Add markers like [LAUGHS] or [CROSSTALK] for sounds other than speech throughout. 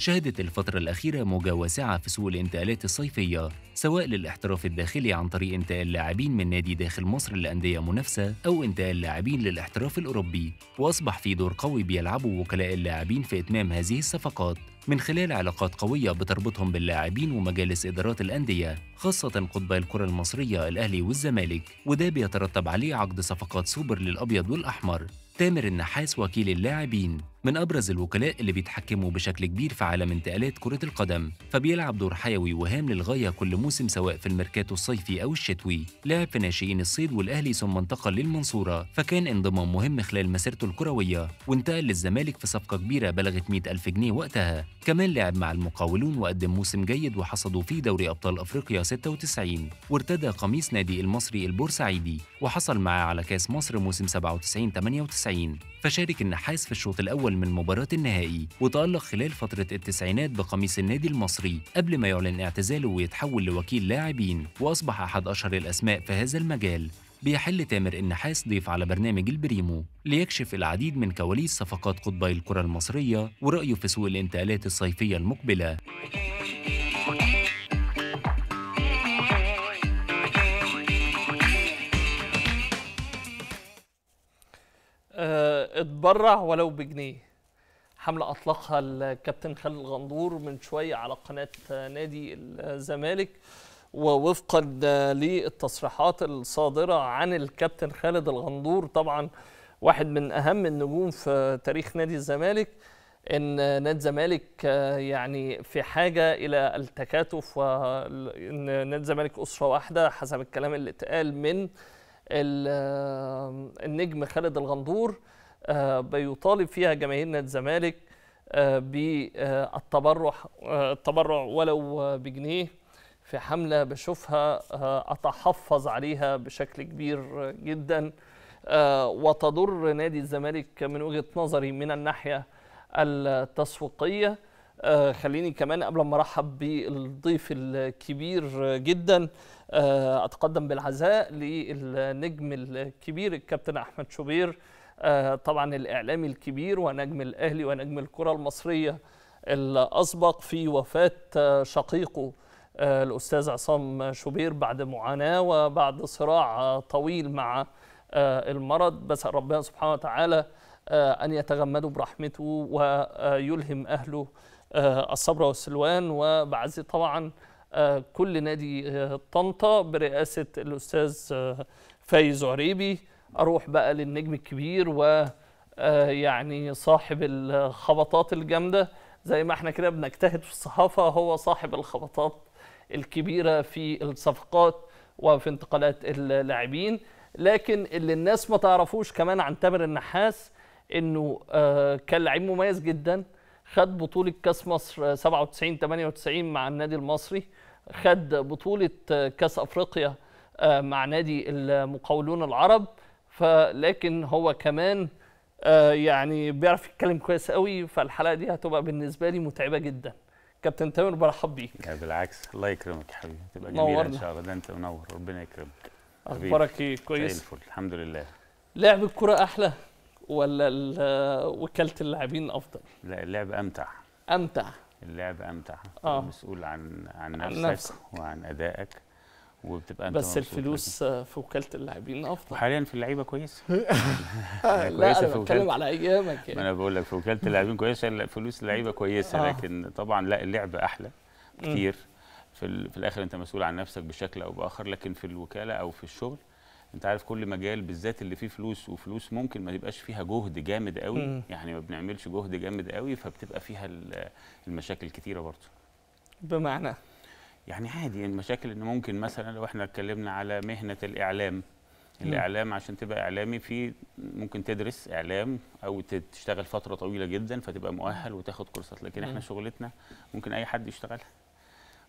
شهدت الفترة الأخيرة موجة واسعة في سوق الانتقالات الصيفية سواء للاحتراف الداخلي عن طريق انتقال لاعبين من نادي داخل مصر لأندية منافسة أو انتقال لاعبين للاحتراف الأوروبي وأصبح في دور قوي بيلعبه وكلاء اللاعبين في إتمام هذه الصفقات من خلال علاقات قوية بتربطهم باللاعبين ومجالس إدارات الأندية خاصة قطبي الكرة المصرية الأهلي والزمالك وده بيترتب عليه عقد صفقات سوبر للأبيض والأحمر تامر النحاس وكيل اللاعبين من أبرز الوكلاء اللي بيتحكموا بشكل كبير في عالم انتقالات كرة القدم فبيلعب دور حيوي وهام للغاية كل موسم سواء في الميركاتو الصيفي أو الشتوي لعب في ناشئين الصيد والأهلي ثم انتقل للمنصورة فكان انضمام مهم خلال مسيرته الكروية وانتقل للزمالك في صفقة كبيرة بلغت 100 ألف جنيه وقتها كمان لعب مع المقاولون وقدم موسم جيد وحصدوا فيه دوري أبطال أفريقيا 96 وارتدى قميص نادي المصري البورسعيدي وحصل معاه على كاس مصر موسم 97 98 فشارك النحاس في الشوط الأول من مباراة النهائي وتألق خلال فترة التسعينات بقميص النادي المصري قبل ما يعلن اعتزاله ويتحول لوكيل لاعبين وأصبح أحد أشهر الأسماء في هذا المجال بيحل تامر النحاس ضيف على برنامج البريمو ليكشف العديد من كواليس صفقات قطبي الكرة المصرية ورأيه في سوق الانتقالات الصيفية المقبلة آه، اتبرع ولو بجنيه حملة أطلقها الكابتن خالد الغندور من شوية على قناة نادي الزمالك ووفقا آه، للتصريحات الصادرة عن الكابتن خالد الغندور طبعا واحد من أهم النجوم في تاريخ نادي الزمالك ان نادي الزمالك آه، يعني في حاجه الى التكاتف وان نادي الزمالك اسره واحده حسب الكلام اللي اتقال من النجم خالد الغندور آه، بيطالب فيها جماهير نادي الزمالك آه، بالتبرع آه، التبرع ولو بجنيه في حمله بشوفها اتحفظ عليها بشكل كبير جدا وتضر نادي الزمالك من وجهه نظري من الناحيه التسويقيه خليني كمان قبل ما ارحب بالضيف الكبير جدا آه، اتقدم بالعزاء للنجم الكبير الكابتن احمد شوبير آه، طبعا الاعلامي الكبير ونجم الاهلي ونجم الكره المصريه الاسبق في وفاه آه، شقيقه الاستاذ عصام شوبير بعد معاناه وبعد صراع طويل مع المرض بس ربنا سبحانه وتعالى ان يتغمدوا برحمته ويلهم اهله الصبر والسلوان وبعزي طبعا آه، كل نادي آه، طنطا برئاسه الاستاذ آه، فايز عريبي اروح بقى للنجم الكبير و يعني صاحب الخبطات الجامده زي ما احنا كده بنجتهد في الصحافه هو صاحب الخبطات الكبيره في الصفقات وفي انتقالات اللاعبين لكن اللي الناس ما تعرفوش كمان عن تامر النحاس انه كان لعيب مميز جدا خد بطوله كاس مصر 97 آه، 98 مع النادي المصري خد بطوله آه، كاس افريقيا آه، مع نادي المقاولون العرب فلكن هو كمان يعني بيعرف يتكلم كويس قوي فالحلقه دي هتبقى بالنسبه لي متعبه جدا كابتن تامر برحب بيك بالعكس الله يكرمك يا حبيبي تبقى جميله نورنا. ان شاء الله ده انت منور ربنا يكرمك اخبارك ايه كويس الفل الحمد لله لعب الكره احلى ولا وكاله اللاعبين افضل لا اللعب امتع امتع اللعب امتع آه. مسؤول عن عن نفسك, عن نفسك وعن ادائك وبتبقى انت بس الفلوس لك. في وكاله اللاعبين افضل حاليا في اللعيبه كويسه [LAUGHS] يعني لا, كويسة انا بتكلم على ايامك يعني ما انا بقول لك في وكاله اللاعبين كويسه يعني فلوس اللعيبه كويسه آه. لكن طبعا لا اللعب احلى كتير في, في الاخر انت مسؤول عن نفسك بشكل او باخر لكن في الوكاله او في الشغل انت عارف كل مجال بالذات اللي فيه فلوس وفلوس ممكن ما يبقاش فيها جهد جامد قوي مم. يعني ما بنعملش جهد جامد قوي فبتبقى فيها المشاكل كتيره برضه بمعنى يعني عادي المشاكل ان ممكن مثلا لو احنا اتكلمنا على مهنه الاعلام الاعلام عشان تبقى اعلامي في ممكن تدرس اعلام او تشتغل فتره طويله جدا فتبقى مؤهل وتاخد كورسات لكن احنا شغلتنا ممكن اي حد يشتغلها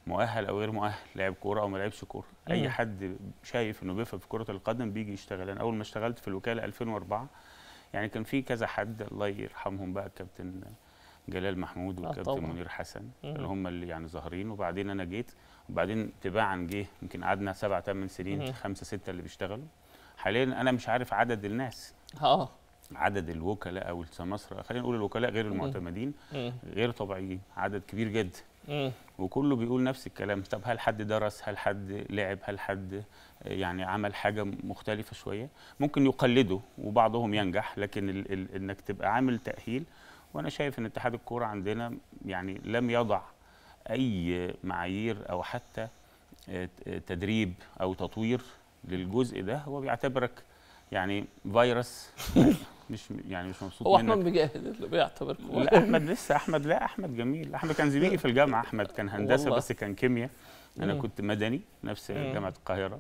مؤهل او غير مؤهل لعب كوره او ما لعبش كوره اي حد شايف انه بيفهم في كره القدم بيجي يشتغل انا اول ما اشتغلت في الوكاله 2004 يعني كان في كذا حد الله يرحمهم بقى الكابتن جلال محمود آه، والكابتن منير حسن اللي هم اللي يعني ظاهرين وبعدين انا جيت وبعدين تباعا جه يمكن قعدنا سبع ثمان سنين خمسه سته اللي بيشتغلوا حاليا انا مش عارف عدد الناس اه عدد الوكلاء او السماسره خلينا نقول الوكلاء غير المعتمدين غير طبيعيين عدد كبير جدا وكله بيقول نفس الكلام طب هل حد درس هل حد لعب هل حد آه، يعني عمل حاجه مختلفه شويه ممكن يقلده وبعضهم ينجح لكن ال ال انك تبقى عامل تاهيل وانا شايف ان اتحاد الكوره عندنا يعني لم يضع اي معايير او حتى آه، تدريب او تطوير للجزء ده هو بيعتبرك يعني فيروس [LAUGHS] مش يعني مش مبسوط هو احمد مجاهد اللي بيعتبر لا احمد لسه احمد لا احمد جميل احمد كان زميلي في الجامعه احمد كان هندسه بس كان كيمياء انا مم. كنت مدني نفس مم. جامعه القاهره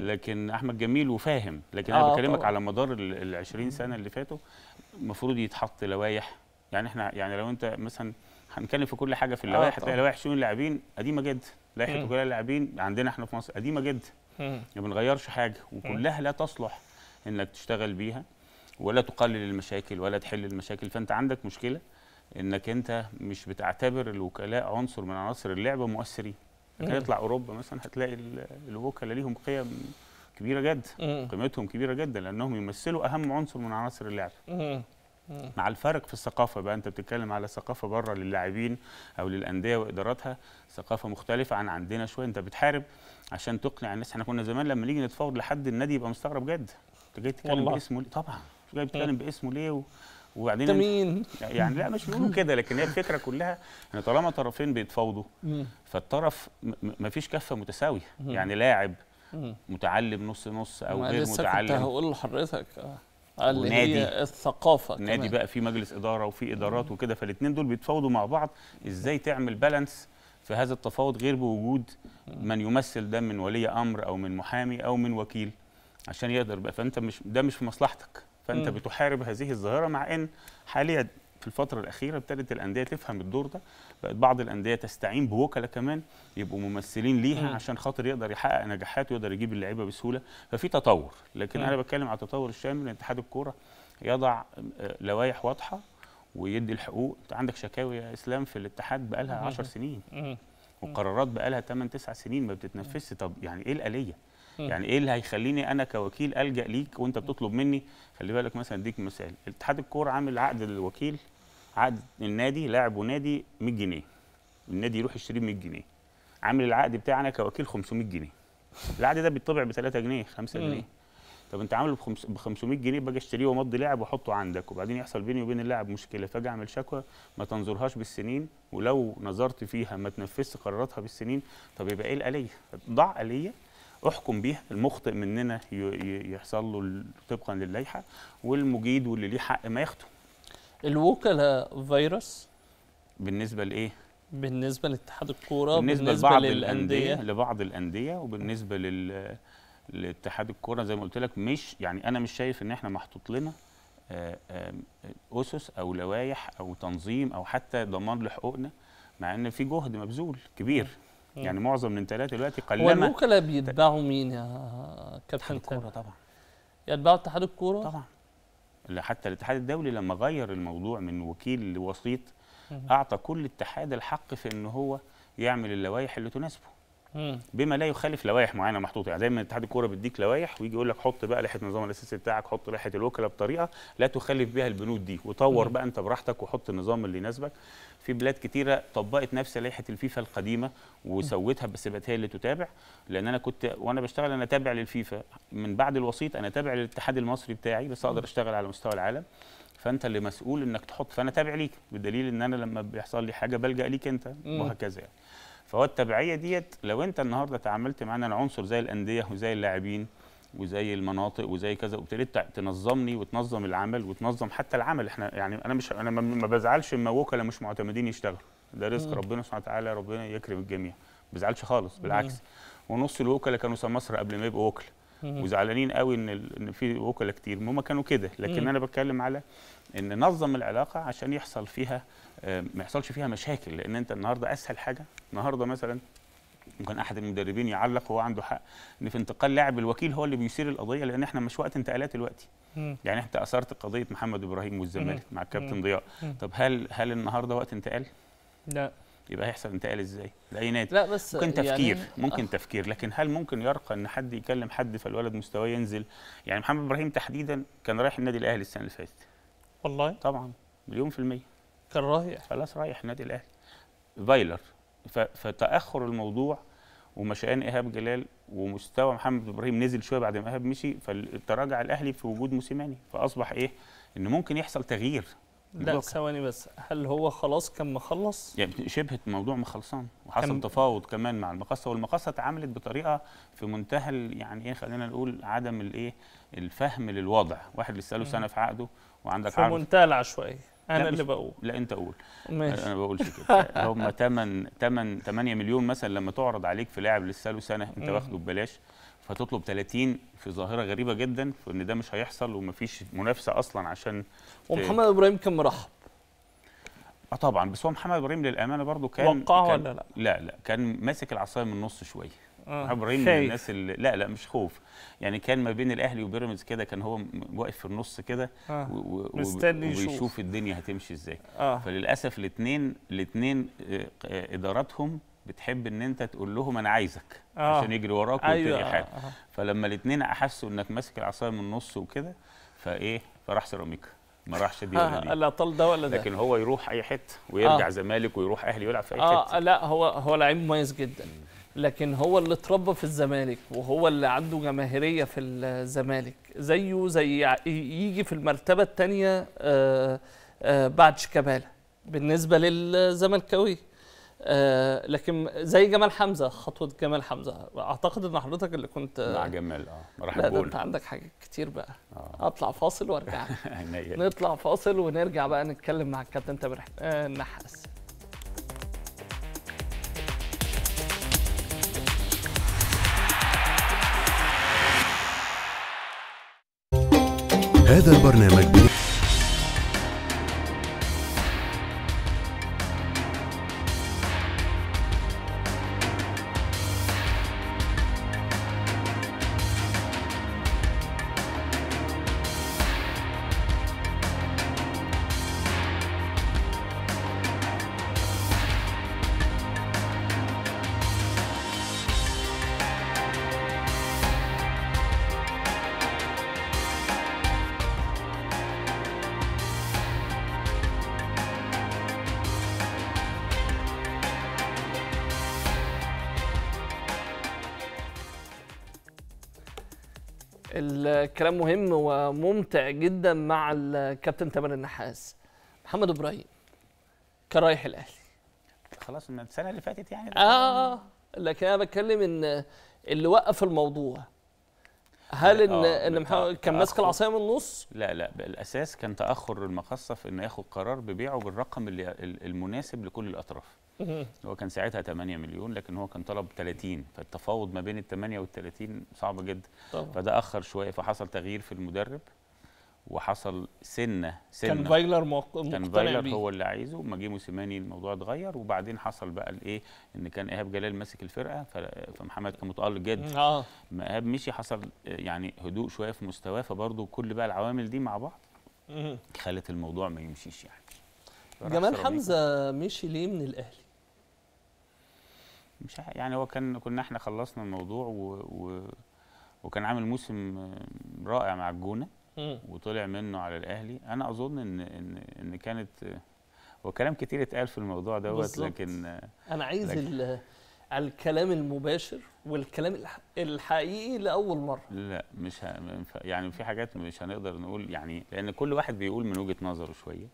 لكن احمد جميل وفاهم لكن آه انا بكلمك طبعا. على مدار ال 20 سنه اللي فاتوا المفروض يتحط لوائح يعني احنا يعني لو انت مثلا هنتكلم في كل حاجه في آه، اللوائح هتلاقي آه لوائح شؤون اللاعبين قديمه جدا لائحه وكلاء اللاعبين عندنا احنا في مصر قديمه جدا ما بنغيرش حاجه وكلها لا تصلح انك تشتغل بيها ولا تقلل المشاكل ولا تحل المشاكل فانت عندك مشكله انك انت مش بتعتبر الوكلاء عنصر من عناصر اللعبه مؤثرين لكن يعني يطلع اوروبا مثلا هتلاقي الوكلاء ليهم قيم كبيره جدا قيمتهم كبيره جدا لانهم يمثلوا اهم عنصر من عناصر اللعبه مع الفرق في الثقافة بقى أنت بتتكلم على ثقافة بره للاعبين أو للأندية وإداراتها ثقافة مختلفة عن عندنا شوية أنت بتحارب عشان تقنع الناس احنا كنا زمان لما نيجي نتفاوض لحد النادي يبقى مستغرب جد انت جاي بتتكلم باسمه ليه طبعا جاي بتتكلم باسمه ليه و... وبعدين انت مين؟ يعني لا مش بيقولوا كده لكن هي الفكره كلها ان طالما طرفين بيتفاوضوا فالطرف ما فيش كفه متساويه يعني لاعب متعلم نص نص او غير لسه متعلم كنت هقول لحضرتك اه اللي الثقافه نادي بقى في مجلس اداره وفي ادارات وكده فالاثنين دول بيتفاوضوا مع بعض ازاي تعمل بالانس في هذا التفاوض غير بوجود من يمثل ده من ولي امر او من محامي او من وكيل عشان يقدر بقى فانت مش ده مش في مصلحتك فانت م. بتحارب هذه الظاهره مع ان حاليا في الفتره الاخيره ابتدت الانديه تفهم الدور ده بقت بعض الانديه تستعين بوكلاء كمان يبقوا ممثلين ليها م. عشان خاطر يقدر يحقق نجاحات ويقدر يجيب اللعيبه بسهوله ففي تطور لكن م. انا بتكلم على التطور الشامل اتحاد الكوره يضع آه، لوائح واضحه ويدي الحقوق انت عندك شكاوي يا اسلام في الاتحاد بقى لها 10 سنين وقرارات بقى لها 8 9 سنين ما بتتنفذش طب يعني ايه الاليه يعني ايه اللي هيخليني انا كوكيل الجا ليك وانت بتطلب مني خلي بالك مثلا اديك مثال اتحاد الكوره عامل عقد للوكيل عقد النادي لاعب ونادي 100 جنيه النادي يروح يشتريه ب 100 جنيه عامل العقد بتاعنا كوكيل 500 جنيه العقد ده بيطبع ب 3 جنيه 5 جنيه طب انت عامله ب 500 جنيه باجي اشتريه وامضي لاعب واحطه عندك وبعدين يحصل بيني وبين اللاعب مشكله فاجي اعمل شكوى ما تنظرهاش بالسنين ولو نظرت فيها ما تنفذش قراراتها بالسنين طب يبقى ايه الاليه؟ ضع اليه احكم بيها المخطئ مننا يحصل له طبقا للائحه والمجيد واللي ليه حق ما ياخده الوكلاء فيروس بالنسبه لايه بالنسبه لاتحاد الكوره بالنسبه, بالنسبة لبعض للانديه لبعض الانديه وبالنسبه للاتحاد لاتحاد الكوره زي ما قلت لك مش يعني انا مش شايف ان احنا محطوط لنا آه، آه، اسس او لوائح او تنظيم او حتى ضمان لحقوقنا مع ان في جهد مبذول كبير يعني معظم الانتقالات دلوقتي قلما والوكلاء بيتباعوا مين يا كابتن الكوره طبعا يتباعوا اتحاد الكوره طبعا حتى الاتحاد الدولي لما غير الموضوع من وكيل لوسيط اعطى كل اتحاد الحق في ان هو يعمل اللوائح اللي تناسبه بما لا يخالف لوائح معينه محطوطه يعني زي ما اتحاد الكوره بيديك لوائح ويجي يقول لك حط بقى لائحه النظام الاساسي بتاعك حط لائحه الوكلاء بطريقه لا تخالف بها البنود دي وطور بقى انت براحتك وحط النظام اللي يناسبك في بلاد كتيره طبقت نفس لائحه الفيفا القديمه وسوتها بس بقت هي اللي تتابع لان انا كنت وانا بشتغل انا تابع للفيفا من بعد الوسيط انا تابع للاتحاد المصري بتاعي بس اقدر اشتغل على مستوى العالم فانت اللي مسؤول انك تحط فانا تابع ليك بدليل ان انا لما بيحصل لي حاجه بلجا ليك انت وهكذا يعني فهو التبعيه ديت لو انت النهارده تعاملت معانا العنصر زي الانديه وزي اللاعبين وزي المناطق وزي كذا وابتديت تنظمني وتنظم العمل وتنظم حتى العمل احنا يعني انا مش انا ما بزعلش اما وكلاء مش معتمدين يشتغلوا ده رزق ربنا سبحانه وتعالى ربنا يكرم الجميع ما بزعلش خالص بالعكس ونص الوكلاء كانوا سمسره قبل ما يبقوا وكلاء وزعلانين قوي ان ان في وكلاء كتير هم كانوا كده لكن مم. انا بتكلم على ان نظم العلاقه عشان يحصل فيها آه، ما يحصلش فيها مشاكل لان انت النهارده اسهل حاجه النهارده مثلا ممكن احد المدربين يعلق وهو عنده حق ان في انتقال لاعب الوكيل هو اللي بيثير القضيه لان احنا مش وقت انتقالات دلوقتي يعني انت اثرت قضيه محمد ابراهيم والزمالك مع الكابتن ضياء طب هل هل النهارده وقت انتقال لا يبقى هيحصل انتقال ازاي لاي نادي لا بس ممكن يعني تفكير يعني ممكن آه. تفكير لكن هل ممكن يرقى ان حد يكلم حد فالولد مستواه ينزل يعني محمد ابراهيم تحديدا كان رايح النادي الاهلي السنه اللي فاتت والله طبعا مليون في الميه كان رايح خلاص رايح النادي الاهلي فايلر فتاخر الموضوع ومشان ايهاب جلال ومستوى محمد ابراهيم نزل شويه بعد ما ايهاب مشي فالتراجع الاهلي في وجود موسيماني فاصبح ايه ان ممكن يحصل تغيير لا ثواني بس هل هو خلاص كان مخلص؟ يعني شبه الموضوع مخلصان وحصل كان... تفاوض كمان مع المقاصه والمقاصه اتعاملت بطريقه في منتهى يعني ايه خلينا نقول عدم الايه الفهم للوضع، واحد لسه له سنه في عقده وعندك في منتهى العشوائيه انا اللي بقول لا انت قول ماشي. انا بقولش كده [LAUGHS] هم 8 8 8 مليون مثلا لما تعرض عليك في لاعب لسه له سنه انت واخده ببلاش فتطلب 30 في ظاهره غريبه جدا وان ده مش هيحصل ومفيش منافسه اصلا عشان ومحمد ابراهيم كان مرحب اه طبعا بس هو محمد ابراهيم للامانه برضو كان وقعه ولا لا؟ لا لا كان ماسك العصايه من النص شويه آه ابراهيم من الناس اللي لا لا مش خوف يعني كان ما بين الاهلي وبيراميدز كده كان هو واقف في النص كده آه مستني وبيشوف الدنيا هتمشي ازاي آه فللاسف الاثنين الاثنين آه، آه، اداراتهم بتحب ان انت تقول لهم انا عايزك آه. عشان يجري وراك أيوة. حاجه آه. فلما الاثنين احسوا انك ماسك العصايه من النص وكده فايه فراح سيراميكا ما راحش دي [LAUGHS] ولا دي لا ده ولا ده لكن هو يروح اي حته ويرجع آه. زمالك ويروح اهلي يلعب في اي آه، حته اه لا هو هو لعيب مميز جدا لكن هو اللي اتربى في الزمالك وهو اللي عنده جماهيريه في الزمالك زيه زي يجي في المرتبه الثانيه آه، آه، بعد شيكابالا بالنسبه للزملكاويه آه، لكن زي جمال حمزه خطوه جمال حمزه اعتقد ان حضرتك اللي كنت مع جمال اه مرحبا بقول انت عندك حاجات كتير بقى آه. اطلع فاصل وارجع [LAUGHS] نطلع فاصل ونرجع بقى نتكلم مع الكابتن تامر النحاس آه، هذا البرنامج الكلام مهم وممتع جدا مع الكابتن تامر النحاس محمد ابراهيم كان رايح الاهلي خلاص من السنه اللي فاتت يعني اه لكن انا بتكلم ان اللي وقف الموضوع هل ان آه، ان محمد كان ماسك العصايه من النص؟ لا لا بالاساس كان تاخر المخصه في انه ياخد قرار ببيعه بالرقم اللي المناسب لكل الاطراف. هو كان ساعتها 8 مليون لكن هو كان طلب 30 فالتفاوض ما بين ال 8 وال 30 صعب جدا طبعا. فده اخر شويه فحصل تغيير في المدرب وحصل سنه سنه كان فايلر مقتنع كان فايلر هو اللي عايزه لما جه موسيماني الموضوع اتغير وبعدين حصل بقى الايه ان كان ايهاب جلال ماسك الفرقه فمحمد كان متالق جدا اه ما ايهاب مشي حصل يعني هدوء شويه في مستواه فبرضه كل بقى العوامل دي مع بعض خلت الموضوع ما يمشيش يعني جمال حمزه مشي ليه من الاهلي مش يعني هو كان كنا احنا خلصنا الموضوع و... و... وكان عامل موسم رائع مع الجونه وطلع منه على الاهلي انا اظن ان ان ان كانت وكلام كتير اتقال في الموضوع دوت لكن انا عايز لكن الكلام المباشر والكلام الحقيقي لاول مره لا مش ه... يعني في حاجات مش هنقدر نقول يعني لان كل واحد بيقول من وجهه نظره شويه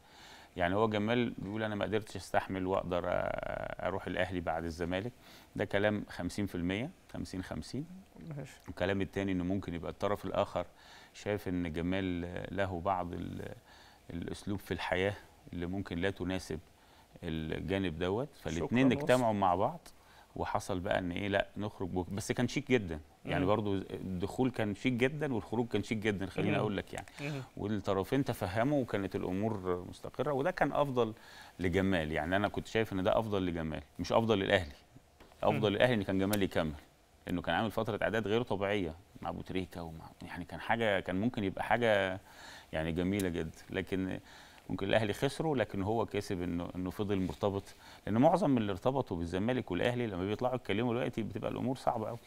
يعني هو جمال بيقول انا ما قدرتش استحمل واقدر اروح الاهلي بعد الزمالك ده كلام 50% 50 50 ماشي الكلام الثاني انه ممكن يبقى الطرف الاخر شايف ان جمال له بعض الاسلوب في الحياه اللي ممكن لا تناسب الجانب دوت فالاثنين اجتمعوا مع بعض وحصل بقى ان ايه لا نخرج بوك. بس كان شيك جدا يعني برضو الدخول كان شيك جدا والخروج كان شيك جدا خليني اقول لك يعني والطرفين تفهموا وكانت الامور مستقره وده كان افضل لجمال يعني انا كنت شايف ان ده افضل لجمال مش افضل للاهلي افضل للاهلي ان كان جمال يكمل انه كان عامل فتره اعداد غير طبيعيه مع ابو تريكه ومع يعني كان حاجه كان ممكن يبقى حاجه يعني جميله جدا لكن ممكن الاهلي خسروا لكن هو كسب انه انه فضل مرتبط لان معظم اللي ارتبطوا بالزمالك والاهلي لما بيطلعوا يتكلموا دلوقتي بتبقى الامور صعبه قوي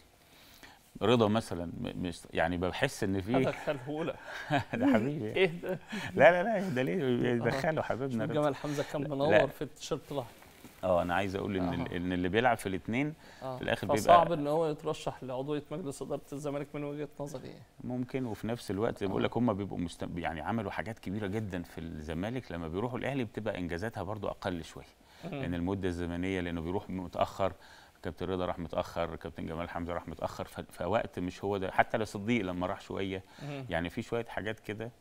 رضا مثلا مش يعني بحس ان في ادخله لك [LAUGHS] ده حبيبي [LAUGHS] ايه ده؟ لا لا لا ده ليه دخله آه. حبيبنا جمال حمزه كان منور في التيشيرت الاحمر اه انا عايز اقول ان آه. ان اللي بيلعب في الاثنين آه. في الاخر بيبقى صعب ان هو يترشح لعضويه مجلس اداره الزمالك من وجهه نظري ممكن وفي نفس الوقت بقول لك آه. هم بيبقوا مست... يعني عملوا حاجات كبيره جدا في الزمالك لما بيروحوا الاهلي بتبقى انجازاتها برضو اقل شويه لان المده الزمنيه لانه بيروح متاخر كابتن رضا راح متاخر كابتن جمال حمزه راح متاخر فوقت مش هو ده حتى لو صديق لما راح شويه يعني في شويه حاجات كده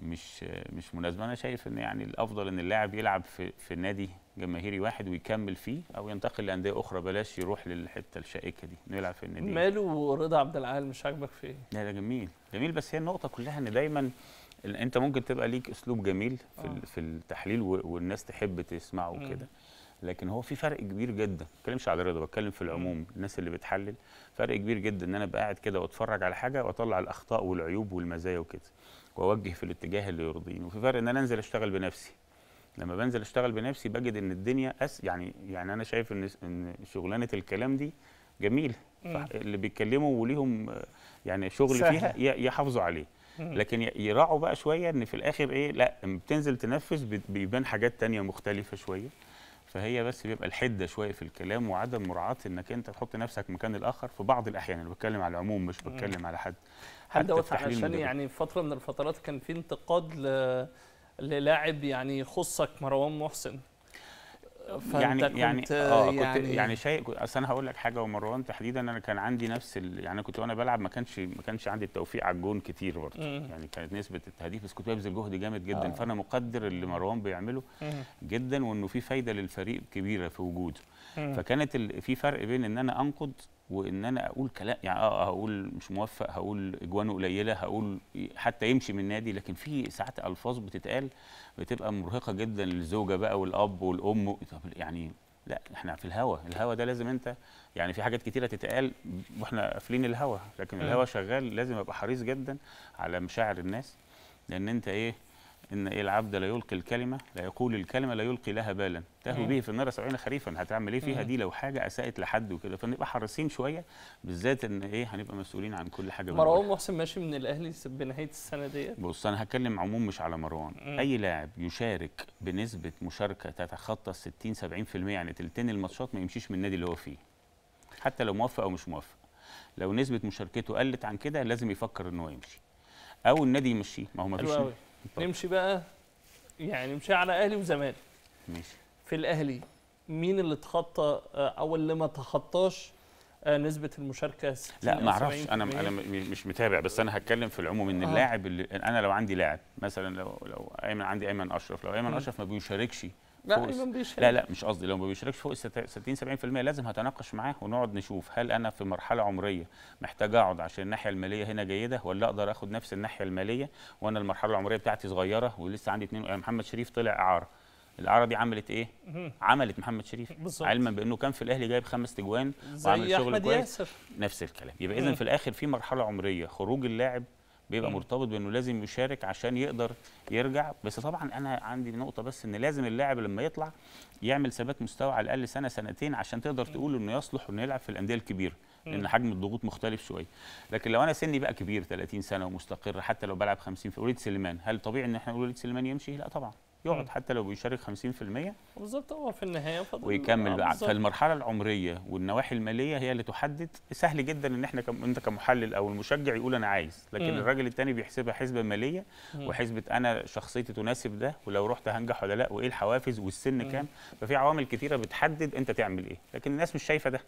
مش مش مناسبه انا شايف ان يعني الافضل ان اللاعب يلعب في في نادي جماهيري واحد ويكمل فيه او ينتقل لانديه اخرى بلاش يروح للحته الشائكه دي نلعب يلعب في النادي ماله رضا عبد العال مش عاجبك في ايه؟ لا ده جميل جميل بس هي النقطه كلها ان دايما انت ممكن تبقى ليك اسلوب جميل في آه. في التحليل والناس تحب تسمعه وكده لكن هو في فرق كبير جدا ما بتكلمش على رضا بتكلم في العموم الناس اللي بتحلل فرق كبير جدا ان انا ابقى قاعد كده واتفرج على حاجه واطلع الاخطاء والعيوب والمزايا وكده واوجه في الاتجاه اللي يرضيني وفي فرق ان انا انزل اشتغل بنفسي لما بنزل اشتغل بنفسي بجد ان الدنيا أس يعني يعني انا شايف ان ان شغلانه الكلام دي جميله اللي بيتكلموا وليهم يعني شغل سهل. فيها يحافظوا عليه لكن يراعوا بقى شويه ان في الاخر ايه لا بتنزل تنفذ بيبان حاجات تانية مختلفه شويه فهي بس بيبقى الحده شويه في الكلام وعدم مراعاه انك انت تحط نفسك مكان الاخر في بعض الاحيان انا بتكلم على العموم مش بتكلم على حد حد دوت عشان يعني فتره من الفترات كان في انتقاد ل... للاعب يعني يخصك مروان محسن يعني يعني آه،, اه كنت يعني, يعني شيء اصل انا هقول لك حاجه ومروان تحديدا انا كان عندي نفس ال... يعني كنت وانا بلعب ما كانش ما كانش عندي التوفيق على الجون كتير برضه يعني كانت نسبه التهديف بس كنت ببذل جهد جامد جدا آه. فانا مقدر اللي مروان بيعمله جدا وانه في فايده للفريق كبيره في وجوده فكانت في فرق بين ان انا انقد وان انا اقول كلام يعني آه،, اه هقول مش موفق هقول اجوانه قليله هقول حتى يمشي من النادي لكن في ساعات الفاظ بتتقال بتبقى مرهقه جدا للزوجه بقى والاب والام يعني لا احنا في الهوا الهوا ده لازم انت يعني في حاجات كتيره تتقال واحنا قافلين الهوا لكن الهوا شغال لازم ابقى حريص جدا على مشاعر الناس لان انت ايه إن إيه العبد لا يلقي الكلمة لا يقول الكلمة لا يلقي لها بالا تهوي به في النار 70 خريفا هتعمل ايه فيها دي لو حاجه اساءت لحد وكده فنبقى حريصين شويه بالذات ان ايه هنبقى مسؤولين عن كل حاجه مروان محسن ماشي من الاهلي بنهايه السنه ديت بص انا هتكلم عموم مش على مروان اي لاعب يشارك بنسبه مشاركه تتخطى 60 70% يعني تلتين الماتشات ما يمشيش من النادي اللي هو فيه حتى لو موافق او مش موافق لو نسبه مشاركته قلت عن كده لازم يفكر ان هو يمشي او النادي يمشيه ما هو ما فيش نمشي بقى يعني نمشي على اهلي وزمالك ماشي في الاهلي مين اللي تخطى او آه، اللي ما تخطاش آه، نسبه المشاركه لا ما اعرفش انا انا مش متابع بس انا هتكلم في العموم ان آه. اللاعب اللي انا لو عندي لاعب مثلا لو لو ايمن عندي ايمن اشرف لو ايمن اشرف ما بيشاركش لا لا, مش قصدي لو ما بيشاركش فوق 60 70% لازم هتناقش معاه ونقعد نشوف هل انا في مرحله عمريه محتاج اقعد عشان الناحيه الماليه هنا جيده ولا اقدر اخد نفس الناحيه الماليه وانا المرحله العمريه بتاعتي صغيره ولسه عندي اتنين آه، محمد شريف طلع اعاره الاعاره دي عملت ايه؟ عملت محمد شريف بالزبط. علما بانه كان في الاهلي جايب خمس تجوان وعمل شغل كويس ياسر. نفس الكلام يبقى اذا في الاخر في مرحله عمريه خروج اللاعب بيبقى مرتبط بانه لازم يشارك عشان يقدر يرجع بس طبعا انا عندي نقطه بس ان لازم اللاعب لما يطلع يعمل ثبات مستوى على الاقل سنه سنتين عشان تقدر تقول انه يصلح انه يلعب في الانديه الكبيره لان حجم الضغوط مختلف شويه لكن لو انا سني بقى كبير 30 سنه ومستقر حتى لو بلعب 50 في وليد سليمان هل طبيعي ان احنا نقول وليد سليمان يمشي لا طبعا يقعد حتى لو بيشارك 50% بالظبط هو في النهايه ويكمل آه، بقى فالمرحله العمريه والنواحي الماليه هي اللي تحدد سهل جدا ان احنا كم انت كمحلل او المشجع يقول انا عايز لكن مم. الراجل الثاني بيحسبها حسبه ماليه وحسبه انا شخصيتي تناسب ده ولو رحت هنجح ولا لا وايه الحوافز والسن كام ففي عوامل كتيره بتحدد انت تعمل ايه لكن الناس مش شايفه ده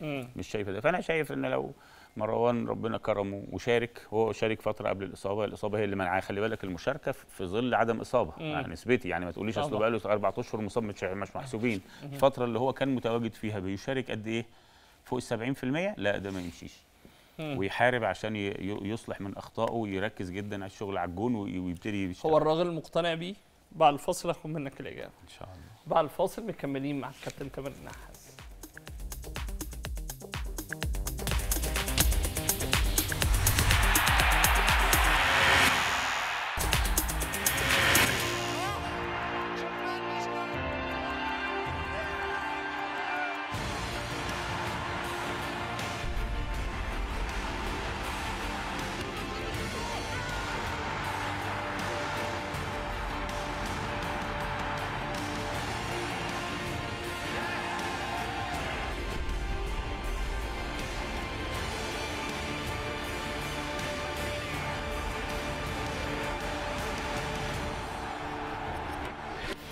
مم. مش شايفه ده فانا شايف ان لو مروان ربنا كرمه وشارك هو شارك فتره قبل الاصابه الاصابه هي اللي منعاه خلي بالك المشاركه في ظل عدم اصابه يعني نسبتي يعني ما تقوليش اصله بقى له اربع اشهر مصاب مش محسوبين الفتره اللي هو كان متواجد فيها بيشارك قد ايه فوق ال 70% لا ده ما يمشيش ويحارب عشان يصلح من اخطائه ويركز جدا على الشغل على الجون ويبتدي هو الراجل مقتنع بيه بعد الفاصل هاخد منك الاجابه ان شاء الله بعد الفاصل مكملين مع الكابتن تامر النحاس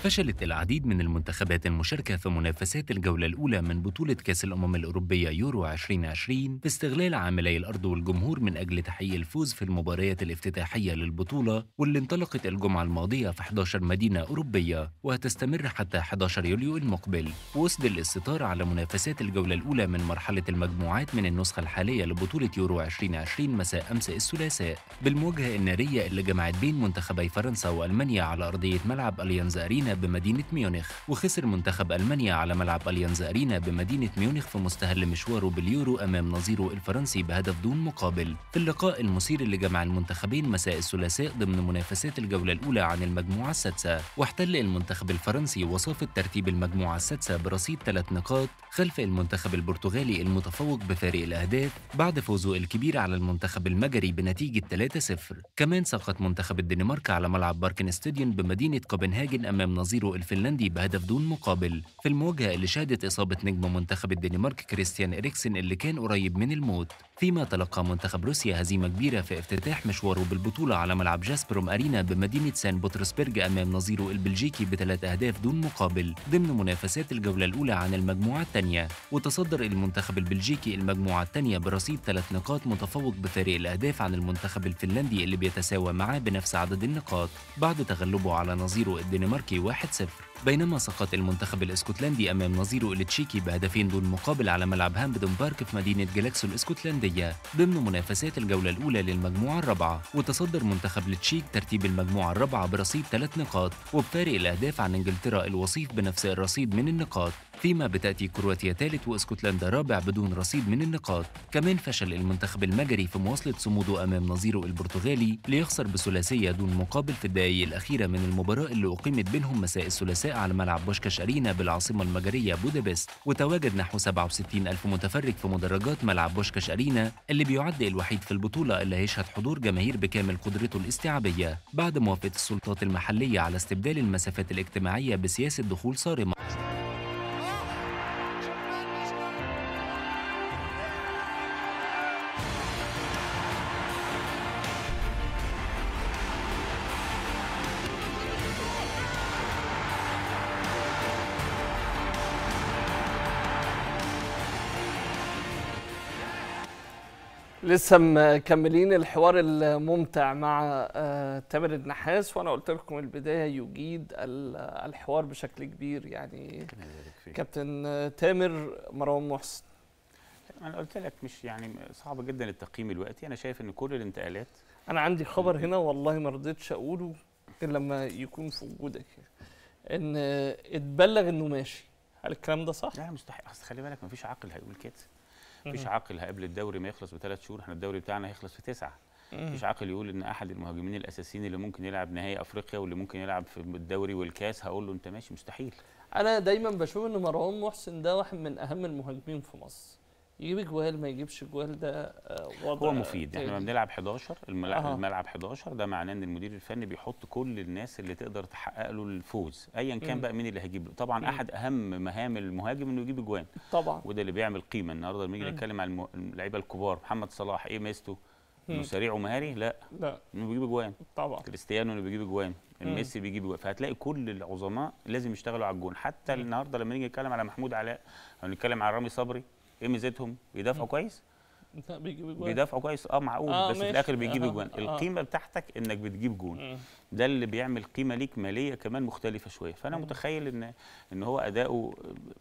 فشلت العديد من المنتخبات المشاركة في منافسات الجولة الأولى من بطولة كأس الأمم الأوروبية يورو 2020 في استغلال عاملي الأرض والجمهور من أجل تحقيق الفوز في المباريات الافتتاحية للبطولة واللي انطلقت الجمعة الماضية في 11 مدينة أوروبية وهتستمر حتى 11 يوليو المقبل ووسط الاستثارة على منافسات الجولة الأولى من مرحلة المجموعات من النسخة الحالية لبطولة يورو 2020 مساء أمس الثلاثاء بالمواجهة النارية اللي جمعت بين منتخبي فرنسا وألمانيا على أرضية ملعب أليانز أرينا بمدينة ميونخ وخسر منتخب ألمانيا على ملعب أليانز أرينا بمدينة ميونخ في مستهل مشواره باليورو أمام نظيره الفرنسي بهدف دون مقابل في اللقاء المثير اللي جمع المنتخبين مساء الثلاثاء ضمن منافسات الجولة الأولى عن المجموعة السادسة واحتل المنتخب الفرنسي وصافة ترتيب المجموعة السادسة برصيد ثلاث نقاط خلف المنتخب البرتغالي المتفوق بفارق الأهداف بعد فوزه الكبير على المنتخب المجري بنتيجة 3-0 كمان سقط منتخب الدنمارك على ملعب باركن ستاديون بمدينة كوبنهاجن أمام نظيره الفنلندي بهدف دون مقابل في المواجهة اللي شهدت إصابة نجم منتخب الدنمارك كريستيان إريكسن اللي كان قريب من الموت فيما تلقى منتخب روسيا هزيمة كبيرة في افتتاح مشواره بالبطولة على ملعب جاسبروم أرينا بمدينة سان بطرسبرج أمام نظيره البلجيكي بثلاث أهداف دون مقابل ضمن منافسات الجولة الأولى عن المجموعة الثانية وتصدر المنتخب البلجيكي المجموعة الثانية برصيد ثلاث نقاط متفوق بفارق الأهداف عن المنتخب الفنلندي اللي بيتساوى معاه بنفس عدد النقاط بعد تغلبه على نظيره الدنماركي 1-0 بينما سقط المنتخب الاسكتلندي امام نظيره التشيكي بهدفين دون مقابل على ملعب هامبدون بارك في مدينه جالكسو الاسكتلنديه ضمن منافسات الجوله الاولى للمجموعه الرابعه وتصدر منتخب التشيك ترتيب المجموعه الرابعه برصيد ثلاث نقاط وبفارق الاهداف عن انجلترا الوصيف بنفس الرصيد من النقاط فيما بتأتي كرواتيا ثالث واسكتلندا رابع بدون رصيد من النقاط كمان فشل المنتخب المجري في مواصلة صموده أمام نظيره البرتغالي ليخسر بثلاثية دون مقابل في الدقائق الأخيرة من المباراة اللي أقيمت بينهم مساء الثلاثاء على ملعب بوشكاش أرينا بالعاصمة المجرية بودابست وتواجد نحو 67 ألف متفرج في مدرجات ملعب بوشكاش أرينا اللي بيعد الوحيد في البطولة اللي هيشهد حضور جماهير بكامل قدرته الاستيعابية بعد موافقة السلطات المحلية على استبدال المسافات الاجتماعية بسياسة دخول صارمة لسه مكملين الحوار الممتع مع آه، تامر النحاس وانا قلت لكم البدايه يجيد الحوار بشكل كبير يعني كابتن تامر مروان محسن انا قلت لك مش يعني صعب جدا التقييم دلوقتي انا شايف ان كل الانتقالات انا عندي خبر هنا والله ما رضيتش اقوله غير لما يكون في وجودك ان اتبلغ انه ماشي هل الكلام ده صح؟ لا مستحيل اصل خلي بالك مفيش عقل هيقول كده مفيش عاقل قبل الدوري ما يخلص بثلاث شهور احنا الدوري بتاعنا هيخلص في تسعه مفيش عاقل يقول ان احد المهاجمين الاساسيين اللي ممكن يلعب نهائي افريقيا واللي ممكن يلعب في الدوري والكاس هقول له انت ماشي مستحيل انا دايما بشوف ان مروان محسن ده واحد من اهم المهاجمين في مصر يجيب جوال ما يجيبش جوال ده آه، وضع هو مفيد احنا لما بنلعب 11 الملعب, أه. الملعب 11 ده معناه ان المدير الفني بيحط كل الناس اللي تقدر تحقق له الفوز ايا كان م. بقى مين اللي هيجيب له طبعا م. احد اهم مهام المهاجم انه يجيب جوان طبعا وده اللي بيعمل قيمه النهارده لما نيجي نتكلم على اللعيبه الكبار محمد صلاح ايه ميزته انه سريع ومهاري لا لا انه بيجيب جوان طبعا كريستيانو اللي بيجيب جوان ميسي بيجيب جوان فهتلاقي كل العظماء لازم يشتغلوا على الجون حتى النهارده لما نيجي نتكلم على محمود علاء او نتكلم على رامي صبري ايه ميزتهم بيدافعوا كويس بيدافعوا كويس اه معقول آه بس في الاخر بيجيب آه جوان آه القيمه بتاعتك انك بتجيب جون ده اللي بيعمل قيمه ليك ماليه كمان مختلفه شويه فانا أيوة. متخيل ان ان هو اداؤه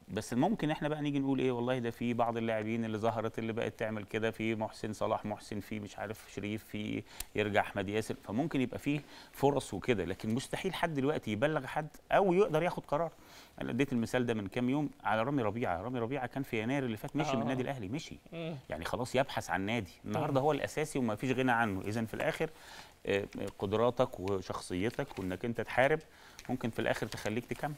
بس ممكن احنا بقى نيجي نقول ايه والله ده في بعض اللاعبين اللي ظهرت اللي بقت تعمل كده في محسن صلاح محسن في مش عارف شريف في يرجع احمد ياسر فممكن يبقى فيه فرص وكده لكن مستحيل حد دلوقتي يبلغ حد او يقدر ياخد قرار انا اديت المثال ده من كام يوم على رامي ربيعه رامي ربيعه كان في يناير اللي فات مشي آه. من النادي الاهلي مشي يعني خلاص يبحث عن نادي النهارده هو الاساسي وما فيش غنى عنه اذا في الاخر آه، قدراتك وشخصيتك شخصيتك وانك انت تحارب ممكن في الاخر تخليك تكمل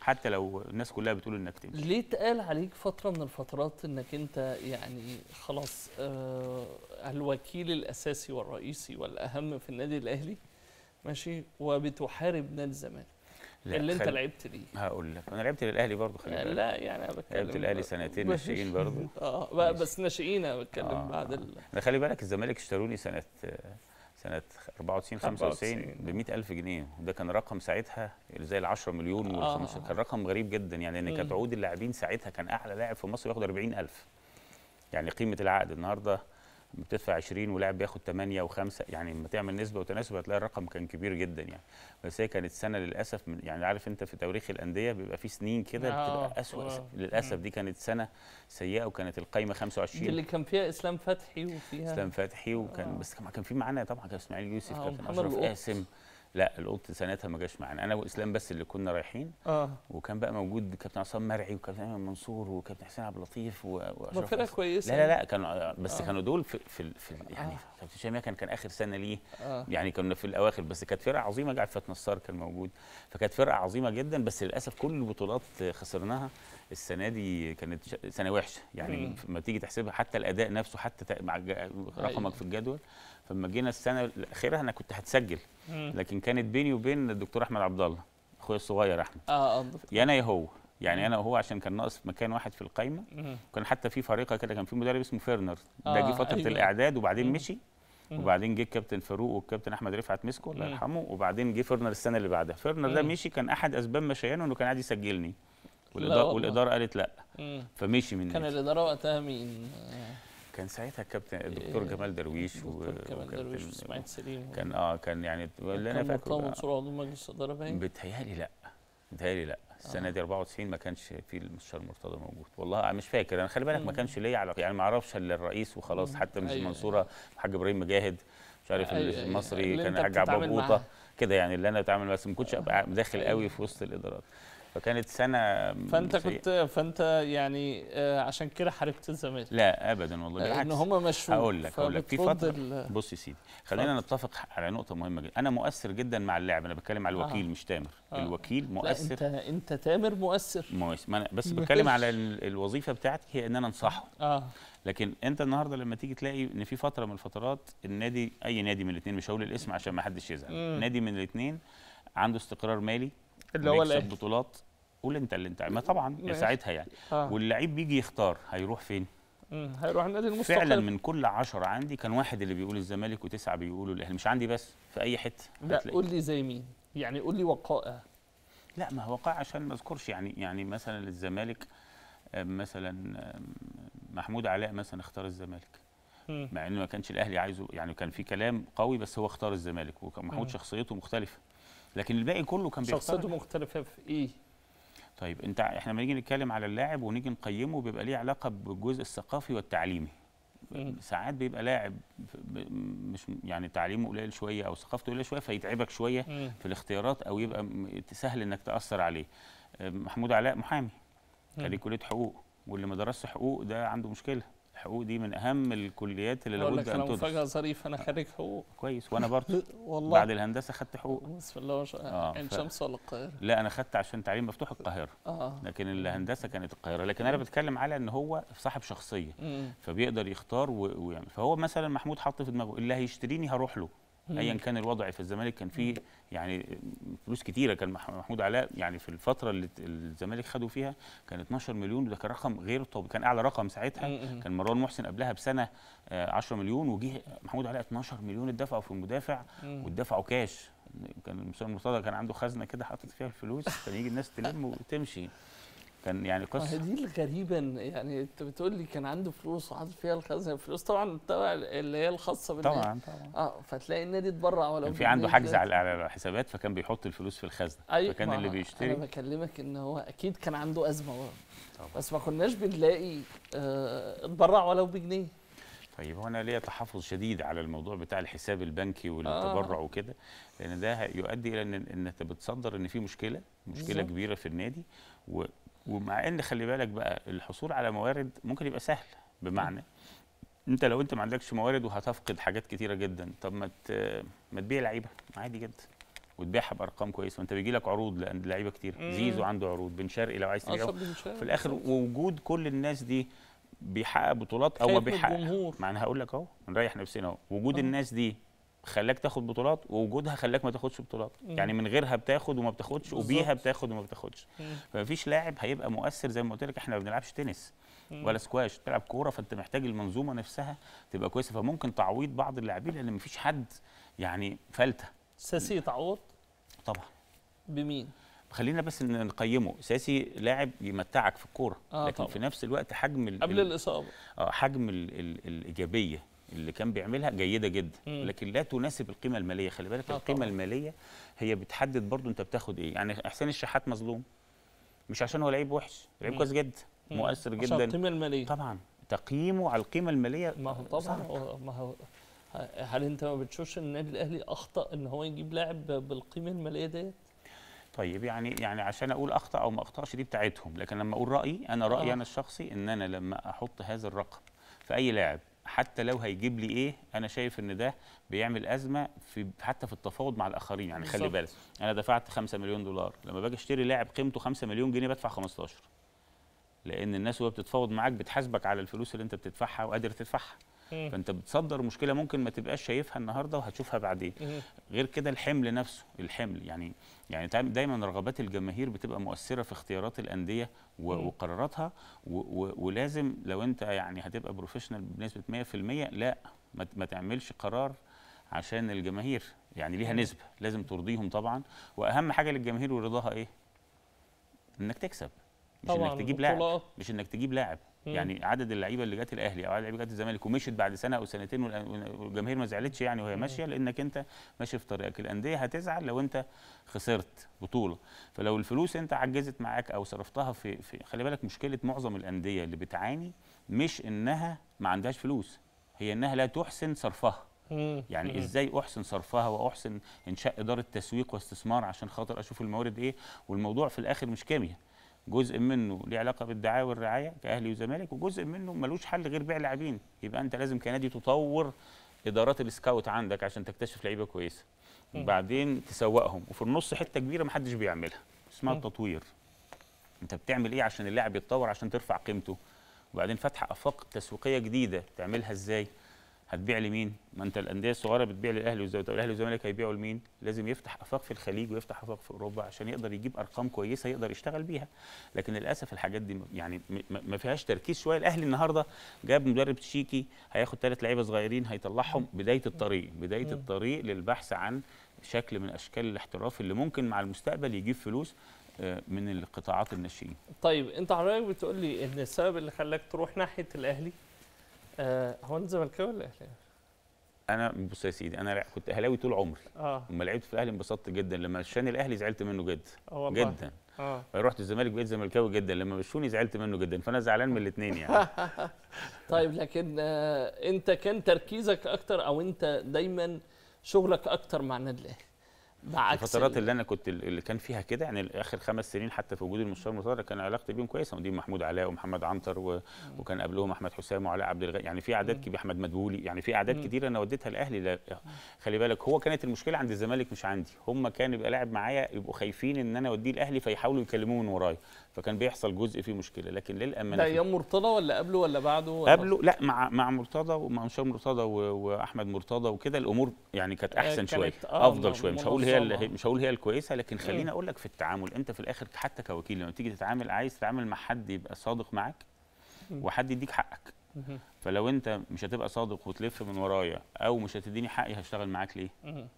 حتى لو الناس كلها بتقول انك تمشي ليه اتقال عليك فتره من الفترات انك انت يعني خلاص آه الوكيل الاساسي والرئيسي والاهم في النادي الاهلي ماشي وبتحارب نادي الزمالك اللي انت لعبت ليه هقول لك انا لعبت للاهلي برضه خلي بالك لا يعني انا بتكلم لعبت الاهلي سنتين ناشئين برضه [LAUGHS] اه بس ناشئين انا بتكلم آه. بعد ال... انا خلي بالك الزمالك اشتروني سنه سنه 94 95 ب 100000 جنيه وده كان رقم ساعتها زي ال 10 مليون آه. وال 15 كان رقم غريب جدا يعني ان كانت عقود اللاعبين ساعتها كان اعلى لاعب في مصر ياخد 40000 يعني قيمه العقد النهارده بتدفع 20 ولاعب بياخد 8 و5 يعني لما تعمل نسبه وتناسب هتلاقي الرقم كان كبير جدا يعني بس هي كانت سنه للاسف يعني عارف انت في تاريخ الانديه بيبقى في سنين كده آه، بتبقى آه، اسوء آه. للاسف دي كانت سنه سيئه وكانت القايمه 25 دي اللي كان فيها اسلام فتحي وفيها اسلام فتحي وكان أوه. بس كان في معانا طبعا كان اسماعيل يوسف كابتن اشرف قاسم لا القبط سنتها ما جاش معانا انا واسلام بس اللي كنا رايحين اه وكان بقى موجود كابتن عصام مرعي وكابتن ايمن منصور وكابتن حسين عبد اللطيف واشرف فرقه كويسه لا لا لا يعني. كانوا آه، بس آه. كانوا دول في في, في آه. يعني آه. كابتن شاميه كان كان اخر سنه ليه آه. يعني كنا في الاواخر بس كانت فرقه عظيمه فات نصار كان موجود فكانت فرقه عظيمه جدا بس للاسف كل البطولات خسرناها السنه دي كانت سنه وحشه يعني لما تيجي تحسبها حتى الاداء نفسه حتى مع رقمك أيوة. في الجدول فلما جينا السنه الاخيره انا كنت هتسجل لكن كانت بيني وبين الدكتور احمد عبد الله اخويا الصغير احمد اه, آه، يا انا يا هو يعني انا وهو عشان كان ناقص مكان واحد في القايمه وكان حتى في فريقه كده كان في مدرب اسمه فيرنر ده جه آه، فتره أيوة. الاعداد وبعدين مشي وبعدين جه الكابتن فاروق والكابتن احمد رفعت مسكه الله يرحمه وبعدين جه فيرنر السنه اللي بعدها فيرنر ده مشي كان احد اسباب مشيانه انه كان قاعد يسجلني والاداره والاداره قالت لا فمشي من كان الاداره وقتها مين آه. كان ساعتها الكابتن إيه، الدكتور جمال درويش الدكتور جمال درويش واسماعيل سليم كان اه كان يعني, يعني اللي انا فاكره كان منصور عضو مجلس الاداره باين بيتهيألي لا بيتهيألي لا السنه آه. دي 94 ما كانش في المستشار مرتضى موجود والله آه، مش فاكر انا خلي بالك ما كانش ليا علاقه يعني ما اعرفش الا الرئيس وخلاص حتى مش المنصوره أيوة. الحاج ابراهيم مجاهد مش عارف أيوة، أيوة. المصري كان الحاج عبد كده يعني اللي انا بتعامل بس ما كنتش ابقى آه. داخل قوي في وسط الادارات فكانت سنه فانت كنت فانت يعني آه، عشان كده حاربت الزمالك لا ابدا والله بالعكس ان هم مشوا هقول لك هقول لك في فتره بص يا سيدي خلينا نتفق على نقطه مهمه جدا انا مؤثر جدا مع اللعب انا بتكلم على الوكيل آه. مش تامر آه. الوكيل مؤثر لا انت انت تامر مؤثر مؤثر ما أنا بس بتكلم على الوظيفه بتاعتي هي ان انا انصحه اه لكن انت النهارده لما تيجي تلاقي ان في فتره من الفترات النادي اي نادي من الاثنين مش هقول الاسم عشان ما حدش يزعل نادي من الاثنين عنده استقرار مالي اللي هو اللي بطولات قول انت اللي انت ما طبعا يا ساعتها يعني آه. واللعيب بيجي يختار هيروح فين هيروح النادي المستقل فعلا من كل عشرة عندي كان واحد اللي بيقول الزمالك وتسعه بيقولوا الاهلي مش عندي بس في اي حته لا قول لي زي مين يعني قول لي وقائع لا ما هو وقائع عشان ما اذكرش يعني يعني مثلا الزمالك مثلا محمود علاء مثلا اختار الزمالك مع انه ما كانش الاهلي عايزه يعني كان في كلام قوي بس هو اختار الزمالك ومحمود شخصيته مختلفه لكن الباقي كله كان بيختلف شخصيته مختلفه في ايه طيب انت احنا لما نيجي نتكلم على اللاعب ونيجي نقيمه بيبقى ليه علاقه بالجزء الثقافي والتعليمي ساعات بيبقى لاعب مش يعني تعليمه قليل شويه او ثقافته قليله شويه فيتعبك شويه في الاختيارات او يبقى سهل انك تاثر عليه محمود علاء محامي خريج كليه حقوق واللي ما درسش حقوق ده عنده مشكله الحقوق دي من اهم الكليات اللي لابد ان تدرس مفاجاه ظريف انا آه. خريج حقوق كويس وانا برضه [LAUGHS] والله بعد الهندسه خدت حقوق بسم الله ما شاء الله آه، عين شمس ولا القاهره لا انا خدت عشان تعليم مفتوح القاهره آه. لكن الهندسه كانت القاهره لكن انا بتكلم على ان هو صاحب شخصيه مم. فبيقدر يختار ويعمل فهو مثلا محمود حط في دماغه اللي هيشتريني هروح له ايا كان الوضع في الزمالك كان فيه يعني فلوس كتيره كان محمود علاء يعني في الفتره اللي الزمالك خدوا فيها كان 12 مليون وده كان رقم غير طبيعي كان اعلى رقم ساعتها كان مروان محسن قبلها بسنه 10 آه، مليون وجه محمود علاء 12 مليون اتدفعوا في المدافع واتدفعوا كاش كان المستشار المرتضى كان عنده خزنه كده حاطط فيها الفلوس كان يجي الناس تلم وتمشي كان يعني قصه دي الغريبه يعني انت بتقول لي كان عنده فلوس وحاطط فيها الخزنه فلوس طبعا تبع اللي هي الخاصه بالنادي طبعا طبعا اه فتلاقي النادي اتبرع ولا كان في عنده حجز على الحسابات فكان بيحط الفلوس في الخزنه أيوة فكان اللي بيشتري انا بكلمك ان هو اكيد كان عنده ازمه طبعا. بس ما كناش بنلاقي اه اتبرع ولو بجنيه طيب هو انا ليا تحفظ شديد على الموضوع بتاع الحساب البنكي والتبرع آه. وكده لان ده يؤدي الى ان انت بتصدر ان في مشكله مشكله بالزبط. كبيره في النادي ومع ان خلي بالك بقى الحصول على موارد ممكن يبقى سهل بمعنى انت لو انت ما عندكش موارد وهتفقد حاجات كتيره جدا طب ما ما تبيع لعيبه عادي جدا وتبيعها بارقام كويسه وانت بيجي لك عروض لان لعيبه كتير زيزو عنده عروض بن شرقي لو عايز تبيعه في الاخر وجود كل الناس دي بيحقق بطولات او ما بيحقق ما انا هقول لك اهو نريح نفسنا اهو وجود أوه. الناس دي خلاك تاخد بطولات ووجودها خلاك ما تاخدش بطولات مم. يعني من غيرها بتاخد وما بتاخدش وبيها بتاخد وما بتاخدش فمفيش لاعب هيبقى مؤثر زي ما قلت لك احنا ما بنلعبش تنس مم. ولا سكواش بتلعب كوره فانت محتاج المنظومه نفسها تبقى كويسه فممكن تعويض بعض اللاعبين لان مفيش حد يعني فلته ساسي تعوض طبعا بمين خلينا بس نقيمه ساسي لاعب يمتعك في الكوره آه لكن طبعا. في نفس الوقت حجم قبل الاصابه اه حجم الايجابيه اللي كان بيعملها جيده جدا مم. لكن لا تناسب القيمه الماليه خلي بالك آه، القيمه طبعا. الماليه هي بتحدد برضو انت بتاخد ايه يعني احسان الشحات مظلوم مش عشان هو لعيب وحش لعيب كويس جدا مؤثر جدا القيمه الماليه طبعا تقييمه على القيمه الماليه ما هو طبعا ما هو هل انت ما بتشوفش ان النادي الاهلي اخطا ان هو يجيب لاعب بالقيمه الماليه ديت طيب يعني يعني عشان اقول اخطا او ما اخطاش دي بتاعتهم لكن لما اقول رايي انا رايي آه. انا الشخصي ان انا لما احط هذا الرقم في اي لاعب حتى لو هيجيب لي ايه انا شايف ان ده بيعمل ازمه في حتى في التفاوض مع الاخرين يعني خلي بالك انا دفعت 5 مليون دولار لما باجي اشتري لاعب قيمته 5 مليون جنيه بدفع 15 لان الناس وهي بتتفاوض معاك بتحاسبك على الفلوس اللي انت بتدفعها وقادر تدفعها فانت بتصدر مشكله ممكن ما تبقاش شايفها النهارده وهتشوفها بعدين غير كده الحمل نفسه الحمل يعني يعني دايما رغبات الجماهير بتبقى مؤثره في اختيارات الانديه وقراراتها ولازم لو انت يعني هتبقى بروفيشنال بنسبه 100% لا ما تعملش قرار عشان الجماهير يعني ليها نسبه لازم ترضيهم طبعا واهم حاجه للجماهير ورضاها ايه انك تكسب مش انك تجيب لاعب مش انك تجيب لاعب يعني عدد اللعيبه اللي جت الاهلي او عدد اللعيبه جت الزمالك ومشيت بعد سنه او سنتين والجماهير ما زعلتش يعني وهي ماشيه لانك انت ماشي في طريقك الانديه هتزعل لو انت خسرت بطوله فلو الفلوس انت عجزت معاك او صرفتها في, في خلي بالك مشكله معظم الانديه اللي بتعاني مش انها ما عندهاش فلوس هي انها لا تحسن صرفها يعني ازاي احسن صرفها واحسن انشاء اداره تسويق واستثمار عشان خاطر اشوف الموارد ايه والموضوع في الاخر مش كيمياء جزء منه ليه علاقه بالدعايه والرعايه كاهلي وزمالك وجزء منه ملوش حل غير بيع لاعبين يبقى انت لازم كنادي تطور ادارات السكاوت عندك عشان تكتشف لعيبه كويسه وبعدين تسوقهم وفي النص حته كبيره محدش بيعملها اسمها التطوير انت بتعمل ايه عشان اللاعب يتطور عشان ترفع قيمته وبعدين فتح افاق تسويقيه جديده تعملها ازاي هتبيع لمين؟ ما انت الانديه الصغيره بتبيع للاهلي والزمالك طب الاهلي والزمالك هيبيعوا لمين؟ لازم يفتح افاق في الخليج ويفتح افاق في اوروبا عشان يقدر يجيب ارقام كويسه يقدر يشتغل بيها لكن للاسف الحاجات دي يعني ما فيهاش تركيز شويه الاهلي النهارده جاب مدرب تشيكي هياخد ثلاث لعيبه صغيرين هيطلعهم بدايه الطريق بدايه الطريق للبحث عن شكل من اشكال الاحتراف اللي ممكن مع المستقبل يجيب فلوس آه، من القطاعات الناشئين. طيب انت حضرتك بتقول لي ان السبب اللي خلاك تروح ناحيه الاهلي آه هو انت زملكاوي ولا اهلاوي؟ انا بص يا سيدي انا كنت اهلاوي طول عمري اه لما لعبت في الاهلي انبسطت جدا لما مشاني الاهلي زعلت منه جدا أوه جدا اه رحت الزمالك بقيت زملكاوي جدا لما مشوني زعلت منه جدا فانا زعلان من الاثنين يعني [LAUGHS] طيب لكن آه، انت كان تركيزك اكتر او انت دايما شغلك اكتر مع النادي الاهلي الفترات اللي انا كنت اللي كان فيها كده يعني اخر خمس سنين حتى في وجود المستشار المتضرر كان علاقتي بيهم كويسه مدير محمود علاء ومحمد عنتر وكان قبلهم احمد حسام وعلاء عبد الغني يعني في اعداد كبيره احمد مدبولي يعني في اعداد كثيره انا وديتها الاهلي خلي بالك هو كانت المشكله عند الزمالك مش عندي هم كان يبقى لاعب معايا يبقوا خايفين ان انا اوديه الاهلي فيحاولوا يكلموه من ورايا فكان بيحصل جزء فيه مشكله لكن للامانه ده ايام مرتضى ولا قبله ولا بعده قبله لا مع مع مرتضى ومع مرتضى واحمد مرتضى وكده الامور يعني كانت آه، احسن شويه آه، افضل شويه مش هقول هي اللي مش هقول هي الكويسه لكن خليني اقول لك في التعامل انت في الاخر حتى كوكيل لما تيجي تتعامل عايز تتعامل مع حد يبقى صادق معاك وحد يديك حقك فلو انت مش هتبقى صادق وتلف من ورايا او مش هتديني حقي هشتغل معاك ليه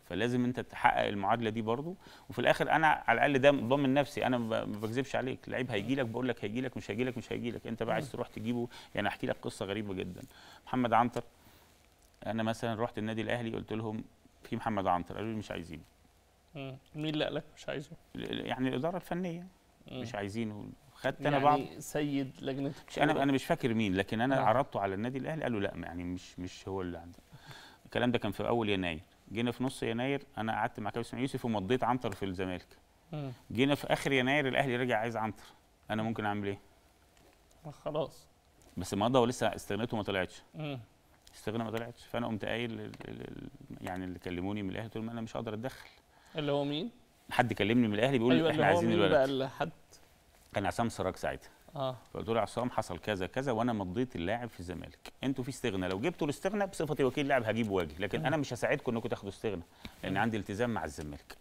فلازم انت تحقق المعادله دي برضو وفي الاخر انا على الاقل ده ضامن نفسي انا ما بكذبش عليك لعيب هيجي لك بقول لك هيجي لك مش هيجي لك مش هيجي لك انت بقى عايز تروح تجيبه يعني احكي لك قصه غريبه جدا محمد عنتر انا مثلا رحت النادي الاهلي قلت لهم في محمد عنتر قالوا لي مش عايزينه مم. مين اللي قالك مش عايزه؟ يعني الاداره الفنيه مم. مش عايزينه خدت يعني انا بعض سيد لجنه مش انا انا مش فاكر مين لكن انا مم. نعم. عرضته على النادي الاهلي قالوا لا يعني مش مش هو اللي عنده الكلام ده كان في اول يناير جينا في نص يناير انا قعدت مع كابتن اسماعيل يوسف ومضيت عنتر في الزمالك جينا في اخر يناير الاهلي رجع عايز عنتر انا ممكن اعمل ايه؟ خلاص بس مضى ولسه استغنته ما طلعتش استغنى ما طلعتش فانا قمت قايل يعني اللي كلموني من الاهلي قلت لهم انا مش هقدر اتدخل اللي هو مين؟ حد كلمني من الاهلي بيقول أيوة احنا عايزين الولد بقى اللي حد كان عصام سراج ساعتها اه فقلت له عصام حصل كذا كذا وانا مضيت اللاعب في الزمالك انتوا في استغنى لو جبتوا الاستغنى بصفتي وكيل لاعب هجيب واجي لكن انا مش هساعدكم انكم تاخدوا استغنى لان عندي التزام مع الزمالك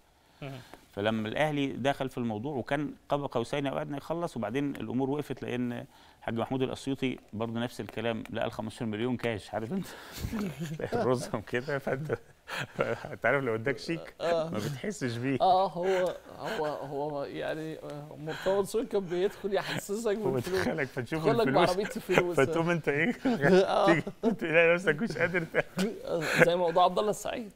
فلما الاهلي دخل في الموضوع وكان قاب قوسين او ادنى يخلص وبعدين الامور وقفت لان الحاج محمود الاسيوطي برضه نفس الكلام لقى ال 15 مليون كاش عارف انت [LAUGHS] رزهم كده فانت [LAUGHS] انت عارف لو اداك شيك آه. آه. ما بتحسش بيه اه هو هو هو يعني مرتضى منصور كان بيدخل يحسسك بالفلوس وبتخلك فتشوف الفلوس فتقوم انت ايه [LAUGHS] آه. تلاقي نفسك مش قادر [LAUGHS] زي موضوع عبد الله السعيد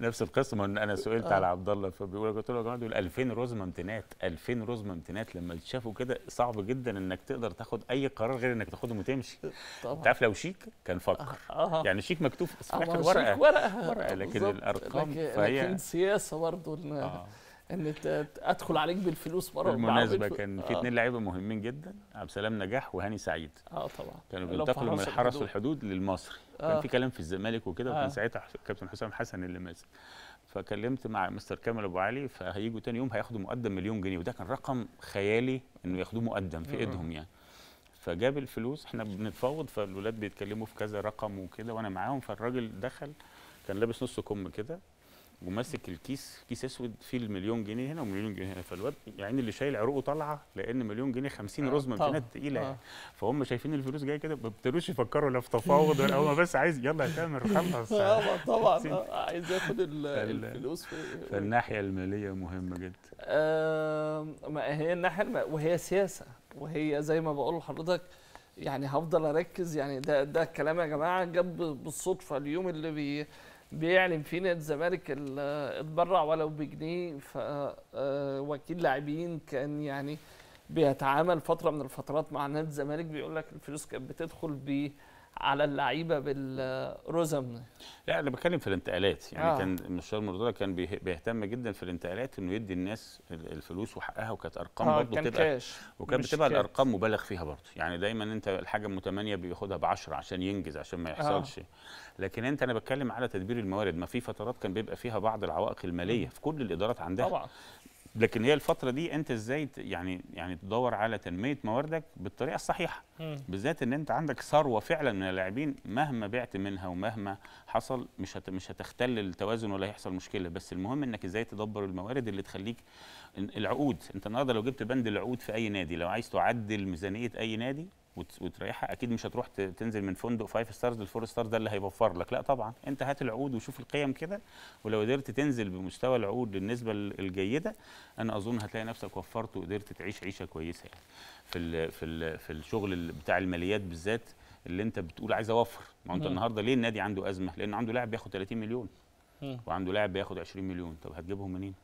نفس القصه ما انا سئلت آه. على عبد الله فبيقول لك قلت له يا جماعه دول 2000 رزمه امتنات 2000 رزمه امتنات لما تشافوا كده صعب جدا انك تقدر تاخد اي قرار غير انك تاخدهم وتمشي طبعا انت عارف لو شيك كان فكر آه. آه. يعني شيك مكتوب في الورقه آه، ورقه ورقه ورقه آه، لكن بالزبط. الارقام لكن, فهي لكن سياسه برضه آه. ان ادخل عليك بالفلوس مره بالمناسبه كان في اثنين آه. لعيبه مهمين جدا عبد السلام نجاح وهاني سعيد اه طبعا كانوا بينتقلوا من حرس الحدود للمصري آه. كان في كلام في الزمالك وكده وكان آه. ساعتها كابتن حسام حسن اللي ماسك فكلمت مع مستر كامل ابو علي فهيجوا تاني يوم هياخدوا مقدم مليون جنيه وده كان رقم خيالي انه ياخدوه مقدم في ايدهم يعني فجاب الفلوس احنا بنتفاوض فالولاد بيتكلموا في كذا رقم وكده وانا معاهم فالراجل دخل كان لابس نص كم كده وماسك الكيس كيس اسود فيه المليون جنيه هنا ومليون جنيه هنا فالواد يعني اللي شايل عروقه طالعه لان مليون جنيه 50 رزمه امتنانات تقيله يعني آه. فهم شايفين الفلوس جايه كده ما بيبتدوش يفكروا لا في تفاوض ولا هو بس عايز يلا يا تامر خلص [LAUGHS] آه، طبعا طبعا [LAUGHS] آه، عايز ياخد الفلوس فالناحيه الماليه مهمه جدا ما هي الناحيه وهي سياسه وهي زي ما بقول لحضرتك يعني هفضل اركز يعني ده ده الكلام يا جماعه جاب بالصدفه اليوم اللي بي بيعلن في نادي الزمالك اتبرع ولو بجنيه فوكيل آه، لاعبين كان يعني بيتعامل فتره من الفترات مع نادي الزمالك بيقول لك الفلوس كانت بتدخل ب على اللعيبه بالرزم لا انا بتكلم في الانتقالات يعني آه. كان المستشار مرتضى كان بيهتم جدا في الانتقالات انه يدي الناس الفلوس وحقها وكانت ارقام آه برضه بتبقى وكانت بتبقى الارقام مبالغ فيها برضه يعني دايما انت الحاجه ام 8 بياخدها ب 10 عشان ينجز عشان ما يحصلش آه. لكن انت انا بتكلم على تدبير الموارد ما في فترات كان بيبقى فيها بعض العوائق الماليه في كل الادارات عندها طبعا لكن هي الفتره دي انت ازاي يعني يعني تدور على تنميه مواردك بالطريقه الصحيحه بالذات ان انت عندك ثروه فعلا من اللاعبين مهما بعت منها ومهما حصل مش هت مش هتختل التوازن ولا هيحصل مشكله بس المهم انك ازاي تدبر الموارد اللي تخليك العقود انت النهارده لو جبت بند العقود في اي نادي لو عايز تعدل ميزانيه اي نادي وتريحها اكيد مش هتروح تنزل من فندق فايف ستارز للفور ستارز ده اللي هيوفر لك لا طبعا انت هات العقود وشوف القيم كده ولو قدرت تنزل بمستوى العقود للنسبه الجيده انا اظن هتلاقي نفسك وفرت وقدرت تعيش عيشه كويسه يعني في الـ في الـ في الشغل بتاع الماليات بالذات اللي انت بتقول عايز اوفر ما انت النهارده ليه النادي عنده ازمه لانه عنده لاعب بياخد 30 مليون وعنده لاعب بياخد 20 مليون طب هتجيبهم منين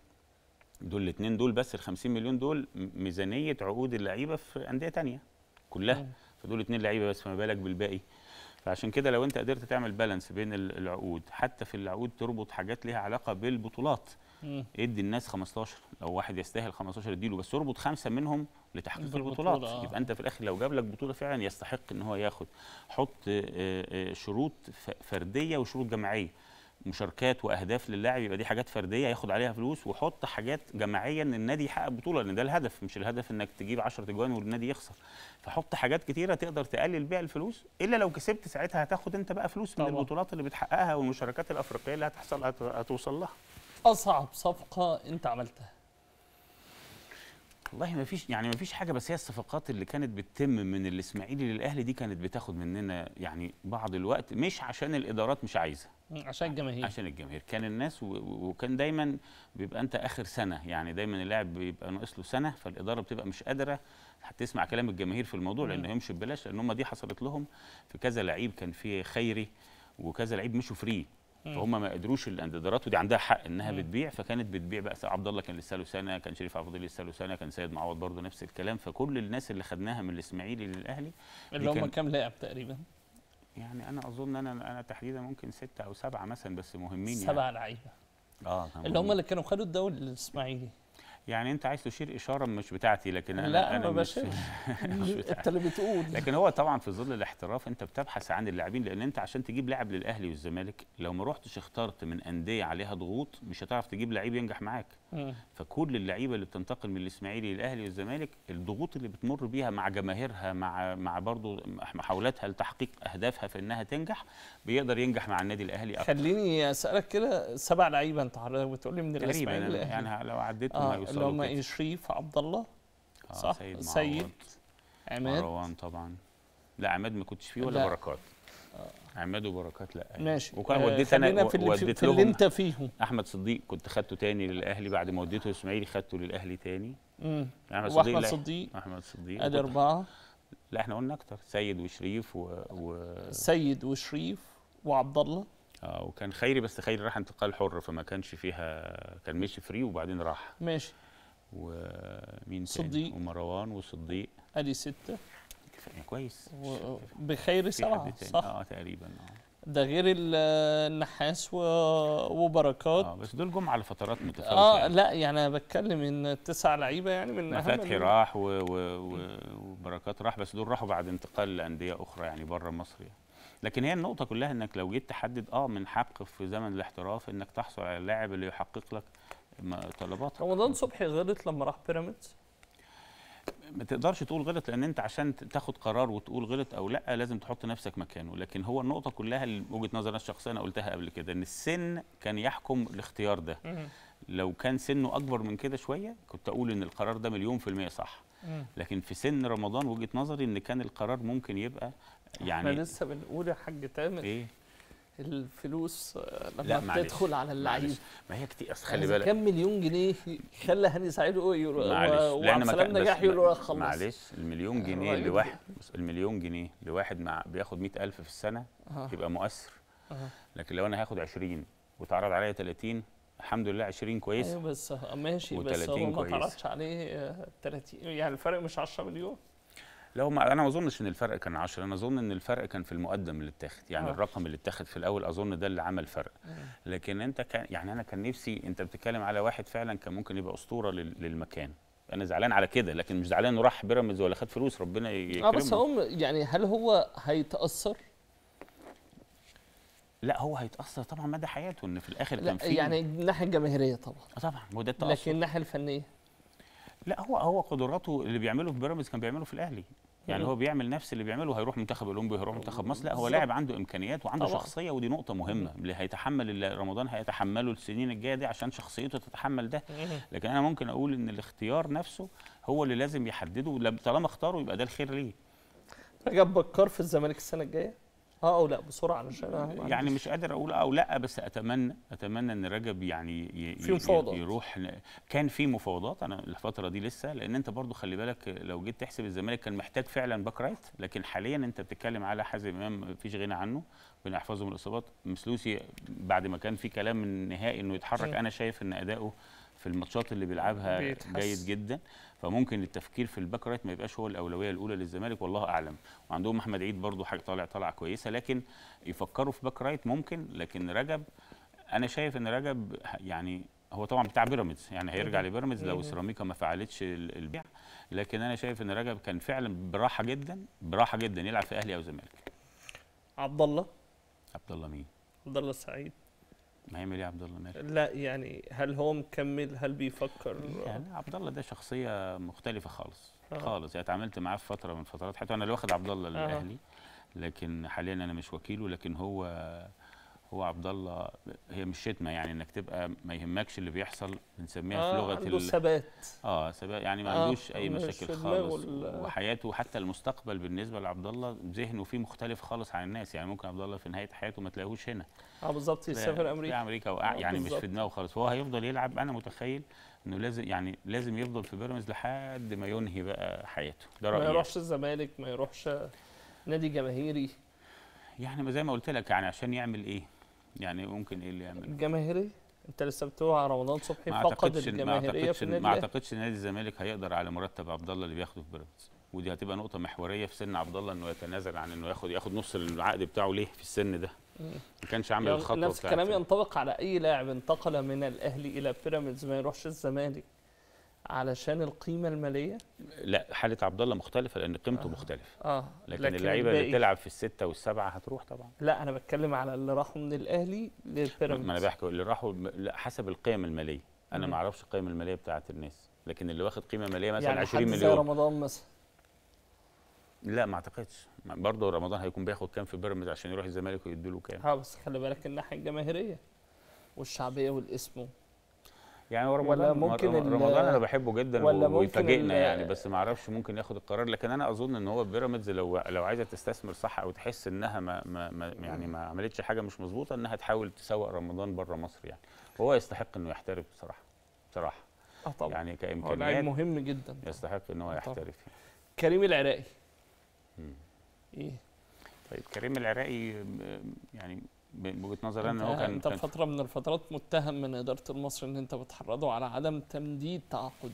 دول الاثنين دول بس ال 50 مليون دول ميزانيه عقود اللعيبه في انديه ثانيه كلها فدول اتنين لعيبه بس فما بالك بالباقي فعشان كده لو انت قدرت تعمل بالانس بين العقود حتى في العقود تربط حاجات ليها علاقه بالبطولات مم. ادي الناس 15 لو واحد يستاهل 15 اديله بس اربط خمسه منهم لتحقيق البطولات آه. يبقى انت في الاخر لو جاب لك بطوله فعلا يستحق ان هو ياخد حط آه، آه، شروط فرديه وشروط جماعيه مشاركات واهداف للاعب يبقى دي حاجات فرديه ياخد عليها فلوس وحط حاجات جماعيه ان النادي يحقق بطوله لان ده الهدف مش الهدف انك تجيب 10 تجوان والنادي يخسر فحط حاجات كتيره تقدر تقلل بيها الفلوس الا لو كسبت ساعتها هتاخد انت بقى فلوس طبعا. من البطولات اللي بتحققها والمشاركات الافريقيه اللي هتحصل هتوصل لها اصعب صفقه انت عملتها والله ما فيش يعني ما فيش حاجه بس هي الصفقات اللي كانت بتتم من الاسماعيلي للاهلي دي كانت بتاخد مننا يعني بعض الوقت مش عشان الادارات مش عايزه عشان الجماهير عشان الجماهير كان الناس وكان دايما بيبقى انت اخر سنه يعني دايما اللاعب بيبقى ناقص له سنه فالاداره بتبقى مش قادره هتسمع كلام الجماهير في الموضوع لانه يمشي ببلاش لان هم دي حصلت لهم في كذا لعيب كان في خيري وكذا لعيب مشوا فري فهم ما قدروش الانديدرات ودي عندها حق انها بتبيع فكانت بتبيع بقى عبد الله كان لسه له سنه كان شريف عبد الله لسه له سنه كان سيد معوض برضه نفس الكلام فكل الناس اللي خدناها من الاسماعيلي للاهلي اللي هم كام لاعب تقريبا؟ يعني انا اظن انا انا تحديدا ممكن سته او سبعه مثلا بس مهمين يعني. سبعه يعني. لعيبه اه اللي هم اللي كانوا خدوا الدوري الاسماعيلي يعني انت عايز تشير اشاره مش بتاعتي لكن انا لا انا ما بشيرش [LAUGHS] [LAUGHS] انت اللي بتقول لكن هو طبعا في ظل الاحتراف انت بتبحث عن اللاعبين لان انت عشان تجيب لاعب للاهلي والزمالك لو ما رحتش اخترت من انديه عليها ضغوط مش هتعرف تجيب لعيب ينجح معاك فكل اللعيبه اللي بتنتقل من الاسماعيلي للاهلي والزمالك الضغوط اللي بتمر بيها مع جماهيرها مع مع برضه محاولاتها لتحقيق اهدافها في انها تنجح بيقدر ينجح مع النادي الاهلي أكتر. خليني اسالك كده سبع لعيبه انت بتقول لي من الاسماعيلي يعني لو عديتهم آه. اللي هم شريف عبد الله آه سيد, سيد عماد مروان طبعا لا عماد ما كنتش فيه ولا لا. بركات آه. عماد وبركات لا ماشي وكان آه، وديت انا في اللي وديت في اللي انت فيهم احمد صديق كنت خدته تاني للاهلي بعد ما وديته اسماعيلي خدته للاهلي تاني امم احمد صديق واحمد صديق احمد صديق ادي اربعه لا احنا قلنا اكتر سيد وشريف و, و... سيد وشريف وعبد الله اه وكان خيري بس خيري راح انتقال حر فما كانش فيها كان مشي فري وبعدين راح ماشي ومين صديق ومروان وصديق ادي سته كويس بخير سبعه صح؟ اه تقريبا اه ده غير النحاس و... وبركات اه بس دول جم على فترات متفاوته اه يعني. لا يعني انا بتكلم ان تسع لعيبه يعني من اهم فتحي راح و... و... و... وبركات راح بس دول راحوا بعد انتقال لانديه اخرى يعني بره مصر يعني. لكن هي النقطه كلها انك لو جيت تحدد اه من حق في زمن الاحتراف انك تحصل على اللاعب اللي يحقق لك طلبات رمضان صبحي غلط لما راح بيراميدز ما تقدرش تقول غلط لان انت عشان تاخد قرار وتقول غلط او لا لازم تحط نفسك مكانه لكن هو النقطه كلها وجهه نظري الشخصيه انا قلتها قبل كده ان السن كان يحكم الاختيار ده لو كان سنه اكبر من كده شويه كنت اقول ان القرار ده مليون في الميه صح لكن في سن رمضان وجهه نظري ان كان القرار ممكن يبقى يعني احنا لسه بنقول يا حاج تامر إيه؟ الفلوس آه، لما لا بتدخل على اللعيب ما هي كتير اصل خلي يعني بالك كم مليون جنيه خلى هاني سعيد يقول وعبد السلام نجاح يقول خلص معلش المليون آه، جنيه لواحد المليون جنيه لواحد مع بياخد 100000 في السنه آه. يبقى مؤثر آه. لكن لو انا هاخد 20 وتعرض عليا 30 الحمد لله 20 كويس ايوه بس ماشي بس هو ما تعرضش عليه 30 آه، يعني الفرق مش 10 مليون لا هو انا ما اظنش ان الفرق كان 10 انا اظن ان الفرق كان في المقدم اللي اتاخد يعني أوه. الرقم اللي اتاخد في الاول اظن ده اللي عمل فرق أوه. لكن انت كان يعني انا كان نفسي انت بتتكلم على واحد فعلا كان ممكن يبقى اسطوره للمكان انا زعلان على كده لكن مش زعلان انه راح بيراميدز ولا خد فلوس ربنا آه، يكرمه اه بس هم يعني هل هو هيتاثر لا هو هيتاثر طبعا مدى حياته ان في الاخر كان في يعني الناحيه الجماهيريه طبعا آه، طبعا وده التاثر لكن الناحيه الفنيه لا هو هو قدراته اللي بيعمله في بيراميدز كان بيعمله في الاهلي يعني هو بيعمل نفس اللي بيعمله هيروح منتخب اولمبي هيروح منتخب مصر لا هو لاعب عنده امكانيات وعنده طبعا. شخصيه ودي نقطه مهمه اللي هيتحمل اللي رمضان هيتحمله السنين الجايه دي عشان شخصيته تتحمل ده لكن انا ممكن اقول ان الاختيار نفسه هو اللي لازم يحدده طالما اختاره يبقى ده الخير ليه رجب بكار في الزمالك السنه الجايه اه او لا بسرعه علشان يعني مش قادر اقول او لا بس اتمنى اتمنى ان رجب يعني في مفاوضات يروح كان في مفاوضات انا الفتره دي لسه لان انت برضو خلي بالك لو جيت تحسب الزمالك كان محتاج فعلا باك رايت لكن حاليا انت بتتكلم على حازم امام مفيش غنى عنه بنحفظه من الاصابات مسلوسي بعد ما كان في كلام من النهائي انه يتحرك انا شايف ان اداؤه في الماتشات اللي بيلعبها بيتحس. جيد جدا فممكن التفكير في الباك رايت ما يبقاش هو الاولويه الاولى للزمالك والله اعلم وعندهم احمد عيد برضو حاجه طالع طالعه كويسه لكن يفكروا في باك رايت ممكن لكن رجب انا شايف ان رجب يعني هو طبعا بتاع بيراميدز يعني هيرجع لبيراميدز لو سيراميكا ما فعلتش البيع لكن انا شايف ان رجب كان فعلا براحه جدا براحه جدا يلعب في اهلي او زمالك عبد الله عبد الله مين عبد الله السعيد ما هيعمل عبد الله لا يعني هل هو مكمل؟ هل بيفكر؟ يعني عبد الله ده شخصيه مختلفه خالص آه. خالص يعني اتعاملت معاه في فتره من فترات حتى انا اللي واخد عبد الله للاهلي آه. لكن حاليا انا مش وكيله لكن هو هو عبد الله هي مش شتمه يعني انك تبقى ما يهمكش اللي بيحصل بنسميها آه في لغه عنده ثبات اه ثبات يعني ما آه، عندوش آه اي مشاكل خالص وحياته حتى المستقبل بالنسبه لعبد الله ذهنه فيه مختلف خالص عن الناس يعني ممكن عبد الله في نهايه حياته ما تلاقيهوش هنا اه بالظبط يسافر امريكا في امريكا وقع آه يعني بالزبط. مش في دماغه خالص هو هيفضل يلعب انا متخيل انه لازم يعني لازم يفضل في بيراميدز لحد ما ينهي بقى حياته ده رايي ما يروحش يعني. الزمالك ما يروحش نادي جماهيري يعني زي ما قلت لك يعني عشان يعمل ايه يعني ممكن ايه اللي يعمل الجماهيري انت لسه بتقول على رمضان صبحي فقد الجماهيريه ما اعتقدش نادي الزمالك هيقدر على مرتب عبد الله اللي بياخده في بيراميدز ودي هتبقى نقطه محوريه في سن عبد الله انه يتنازل عن انه ياخد ياخد نص العقد بتاعه ليه في السن ده ما كانش عامل الخطوه نفس الكلام ينطبق على اي لاعب انتقل من الاهلي الى بيراميدز ما يروحش الزمالك علشان القيمه الماليه؟ لا حاله عبد الله مختلفه لان قيمته آه. مختلفه اه لكن, لكن اللعيبه اللي بتلعب في السته والسبعه هتروح طبعا لا انا بتكلم على اللي راحوا من الاهلي للبيراميدز ما انا بحكي اللي راحوا حسب القيم الماليه انا ما اعرفش القيم الماليه بتاعه الناس لكن اللي واخد قيمه ماليه مثلا يعني 20 مليون يعني رمضان مثلا لا ما اعتقدش برضه رمضان هيكون بياخد كام في بيراميدز عشان يروح الزمالك ويدوا له كام اه بس خلي بالك الناحيه الجماهيريه والشعبيه والاسم يعني رمضان ممكن رمضان انا بحبه جدا ويفاجئنا يعني بس ما اعرفش ممكن ياخد القرار لكن انا اظن ان هو بيراميدز لو لو عايزه تستثمر صح او تحس انها ما, ما يعني ما عملتش حاجه مش مظبوطه انها تحاول تسوق رمضان بره مصر يعني هو يستحق انه يحترف بصراحه بصراحه اه طبعا يعني كامكانيات لاعب مهم جدا يستحق ان هو آه يحترف يعني. كريم العراقي مم. ايه طيب كريم العراقي يعني بوجهه نظري ان هو كان انت فتره من الفترات متهم من اداره المصري ان انت بتحرضه على عدم تمديد تعاقده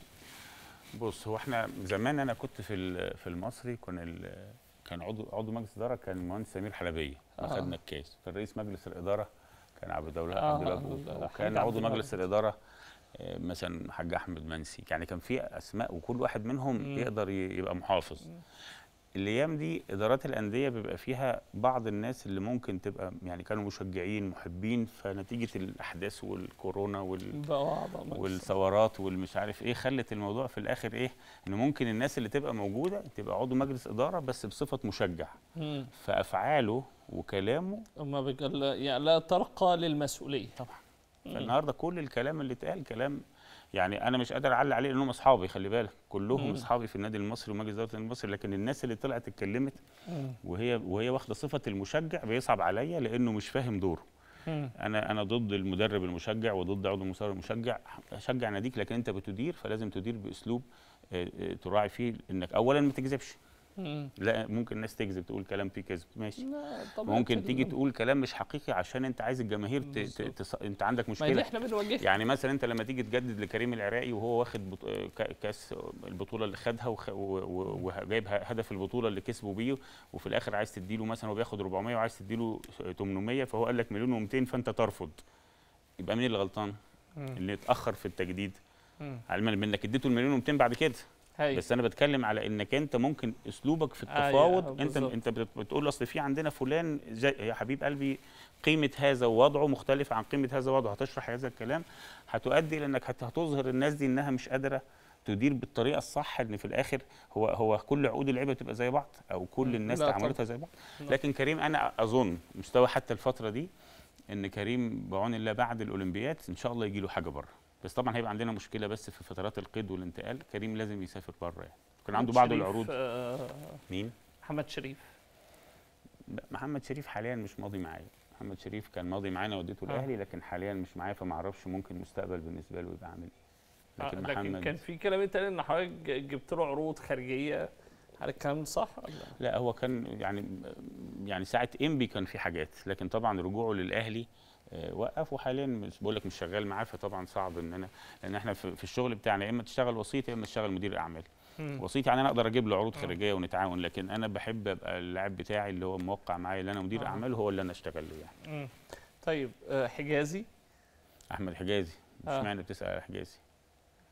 بص هو احنا زمان انا كنت في في المصري كان كان عضو عضو مجلس اداره كان المهندس سمير حلبيه آه. خدنا الكاس كان رئيس مجلس الاداره كان عبد الله آه. عبد الله وكان عضو مجلس الاداره آه، مثلا حاج احمد منسي يعني كان في اسماء وكل واحد منهم م. يقدر يبقى محافظ م. الايام دي ادارات الانديه بيبقى فيها بعض الناس اللي ممكن تبقى يعني كانوا مشجعين محبين فنتيجه الاحداث والكورونا وال والثورات والمش عارف ايه خلت الموضوع في الاخر ايه ان ممكن الناس اللي تبقى موجوده تبقى عضو مجلس اداره بس بصفه مشجع مم. فافعاله وكلامه ما بيقل... يعني لا ترقى للمسؤوليه طبعا فالنهارده كل الكلام اللي اتقال كلام يعني انا مش قادر اعلق عليه لانهم اصحابي خلي بالك كلهم اصحابي في النادي المصري ومجلس اداره النادي المصري لكن الناس اللي طلعت اتكلمت وهي وهي واخده صفه المشجع بيصعب عليا لانه مش فاهم دوره انا انا ضد المدرب المشجع وضد عضو المسار المشجع اشجع ناديك لكن انت بتدير فلازم تدير باسلوب آه، آه، تراعي فيه انك اولا ما تكذبش مم. لا ممكن الناس تكذب تقول كلام فيه كذب ماشي ممكن تيجي تقول كلام مش حقيقي عشان انت عايز الجماهير ت... ت... تص... انت عندك مشكله احنا بنواجهها يعني مثلا انت لما تيجي تجدد لكريم العراقي وهو واخد بط... كاس البطوله اللي خدها وخ... و... و... وجايب هدف البطوله اللي كسبوا بيه وفي الاخر عايز تديله مثلا هو بياخد 400 وعايز تديله 800 فهو قال لك مليون و200 فانت ترفض يبقى مين اللي غلطان؟ اللي اتاخر في التجديد علما انك اديته المليون و200 بعد كده هي. بس انا بتكلم على انك انت ممكن اسلوبك في أيوة، التفاوض آه انت انت بتقول اصل في عندنا فلان زي يا حبيب قلبي قيمه هذا ووضعه مختلف عن قيمه هذا ووضعه هتشرح هذا الكلام هتؤدي لانك هتظهر الناس دي انها مش قادره تدير بالطريقه الصح ان في الاخر هو هو كل عقود اللعيبه بتبقى زي بعض او كل الناس تعاملتها زي بعض لكن كريم انا اظن مستوى حتى الفتره دي ان كريم بعون الله بعد الاولمبيات ان شاء الله يجي له حاجه بره بس طبعا هيبقى عندنا مشكله بس في فترات القيد والانتقال كريم لازم يسافر بره يعني كان عنده بعض العروض آه مين محمد شريف محمد شريف حاليا مش ماضي معايا محمد شريف كان ماضي معانا وديته آه. الاهلي لكن حاليا مش معايا فما اعرفش ممكن المستقبل بالنسبه له يبقى عامل ايه آه، لكن, آه لكن محمد كان في كلام انت ان حضرتك جبت له عروض خارجيه هل الكلام صح ولا لا هو كان يعني يعني ساعه انبي كان في حاجات لكن طبعا رجوعه للاهلي آه، وقف وحاليا بقول لك مش شغال معاه فطبعا صعب ان انا لان احنا في الشغل بتاعنا يا اما تشتغل وسيط يا اما تشتغل مدير اعمال وسيط يعني انا اقدر اجيب له عروض خارجيه ونتعاون لكن انا بحب ابقى اللاعب بتاعي اللي هو موقع معايا اللي انا مدير آه. اعمال هو اللي انا اشتغل له يعني طيب آه، حجازي احمد حجازي مش آه. معنى بتسال على حجازي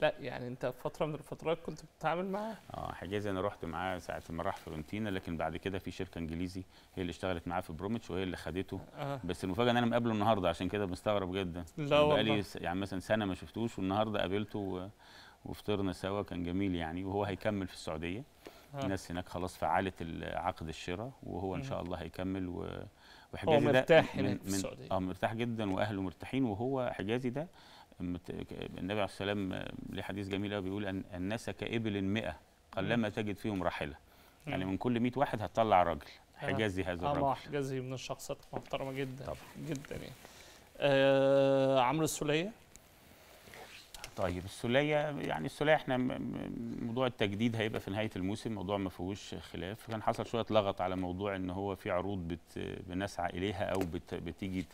لا يعني انت فتره من الفترات كنت بتتعامل معاه اه حجازي انا رحت معاه ساعه ما راح فلورنتينا لكن بعد كده في شركه انجليزي هي اللي اشتغلت معاه في بروميتش وهي اللي خدته آه. بس المفاجاه ان انا مقابله النهارده عشان كده مستغرب جدا لا والله بقالي يعني مثلا سنه ما شفتوش والنهارده قابلته و... وفطرنا سوا كان جميل يعني وهو هيكمل في السعوديه آه. الناس هناك خلاص فعلت عقد الشراء وهو ان شاء الله هيكمل و... وحجازي هو مرتاح ده من, من... في السعوديه اه مرتاح جدا واهله مرتاحين وهو حجازي ده النبي عليه السلام ليه حديث جميل قوي بيقول ان الناس كابل 100 قلما تجد فيهم راحله يعني من كل 100 واحد هتطلع راجل آه. حجازي هذا الراجل اه حجازي من الشخصيات المحترمه جدا طبعا. جدا يعني آه عمرو السوليه طيب السليه يعني السليه احنا موضوع التجديد هيبقى في نهايه الموسم موضوع ما فيهوش خلاف كان حصل شويه لغط على موضوع ان هو في عروض بت بنسعى اليها او بت بتيجي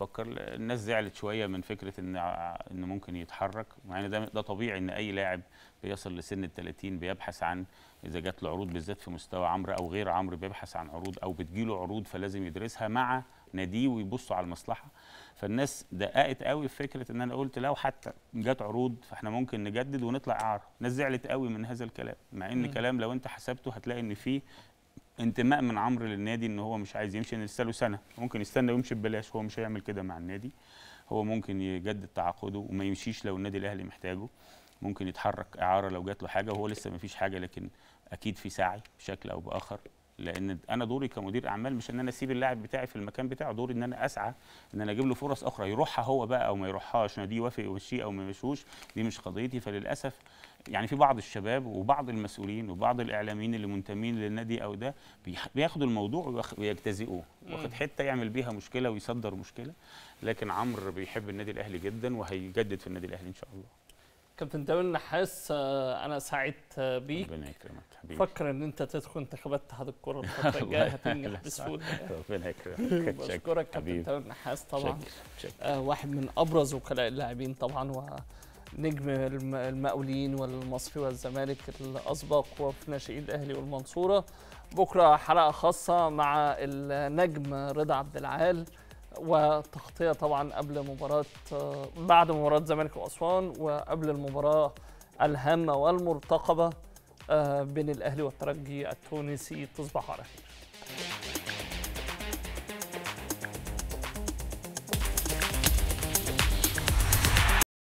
بتفكر الناس زعلت شويه من فكره ان ان ممكن يتحرك مع ان ده ده طبيعي ان اي لاعب بيصل لسن ال 30 بيبحث عن اذا جات له عروض بالذات في مستوى عمرو او غير عمرو بيبحث عن عروض او بتجيله عروض فلازم يدرسها مع ناديه ويبصوا على المصلحه فالناس دققت قوي في فكره ان انا قلت لو حتى جت عروض فاحنا ممكن نجدد ونطلع اعاره الناس زعلت قوي من هذا الكلام مع ان م. كلام لو انت حسبته هتلاقي ان فيه انتماء من عمرو للنادي ان هو مش عايز يمشي لسه له سنه ممكن يستنى ويمشي ببلاش هو مش هيعمل كده مع النادي هو ممكن يجدد تعاقده وما يمشيش لو النادي الاهلي محتاجه ممكن يتحرك اعاره لو جات له حاجه وهو لسه ما فيش حاجه لكن اكيد في سعي بشكل او باخر لان انا دوري كمدير اعمال مش ان انا اسيب اللاعب بتاعي في المكان بتاعه دوري ان انا اسعى ان انا اجيب له فرص اخرى يروحها هو بقى او ما يروحهاش نادي يوافق يمشيه او ما يمشيهوش دي مش قضيتي فللاسف يعني في بعض الشباب وبعض المسؤولين وبعض الاعلاميين اللي منتمين للنادي او ده بياخدوا الموضوع ويجتزئوه واخد حته يعمل بيها مشكله ويصدر مشكله لكن عمرو بيحب النادي الاهلي جدا وهيجدد في النادي الاهلي ان شاء الله كابتن داوود النحاس آه، انا سعيد آه، بيك ربنا يكرمك حبيبي فكر ان انت تدخل انتخابات اتحاد الكره الفتره [LAUGHS] الجايه هتنجح بسهوله [LAUGHS] ربنا يكرمك [LAUGHS] بشكرك كابتن داوود النحاس طبعا آه، واحد من ابرز وكلاء اللاعبين طبعا و نجم المقاولين والمصري والزمالك الاسبق وفي ناشئين الاهلي والمنصوره بكره حلقه خاصه مع النجم رضا عبد العال وتغطيه طبعا قبل مباراه آه، بعد مباراه الزمالك واسوان وقبل المباراه الهامه والمرتقبه آه، بين الاهلي والترجي التونسي تصبح على خير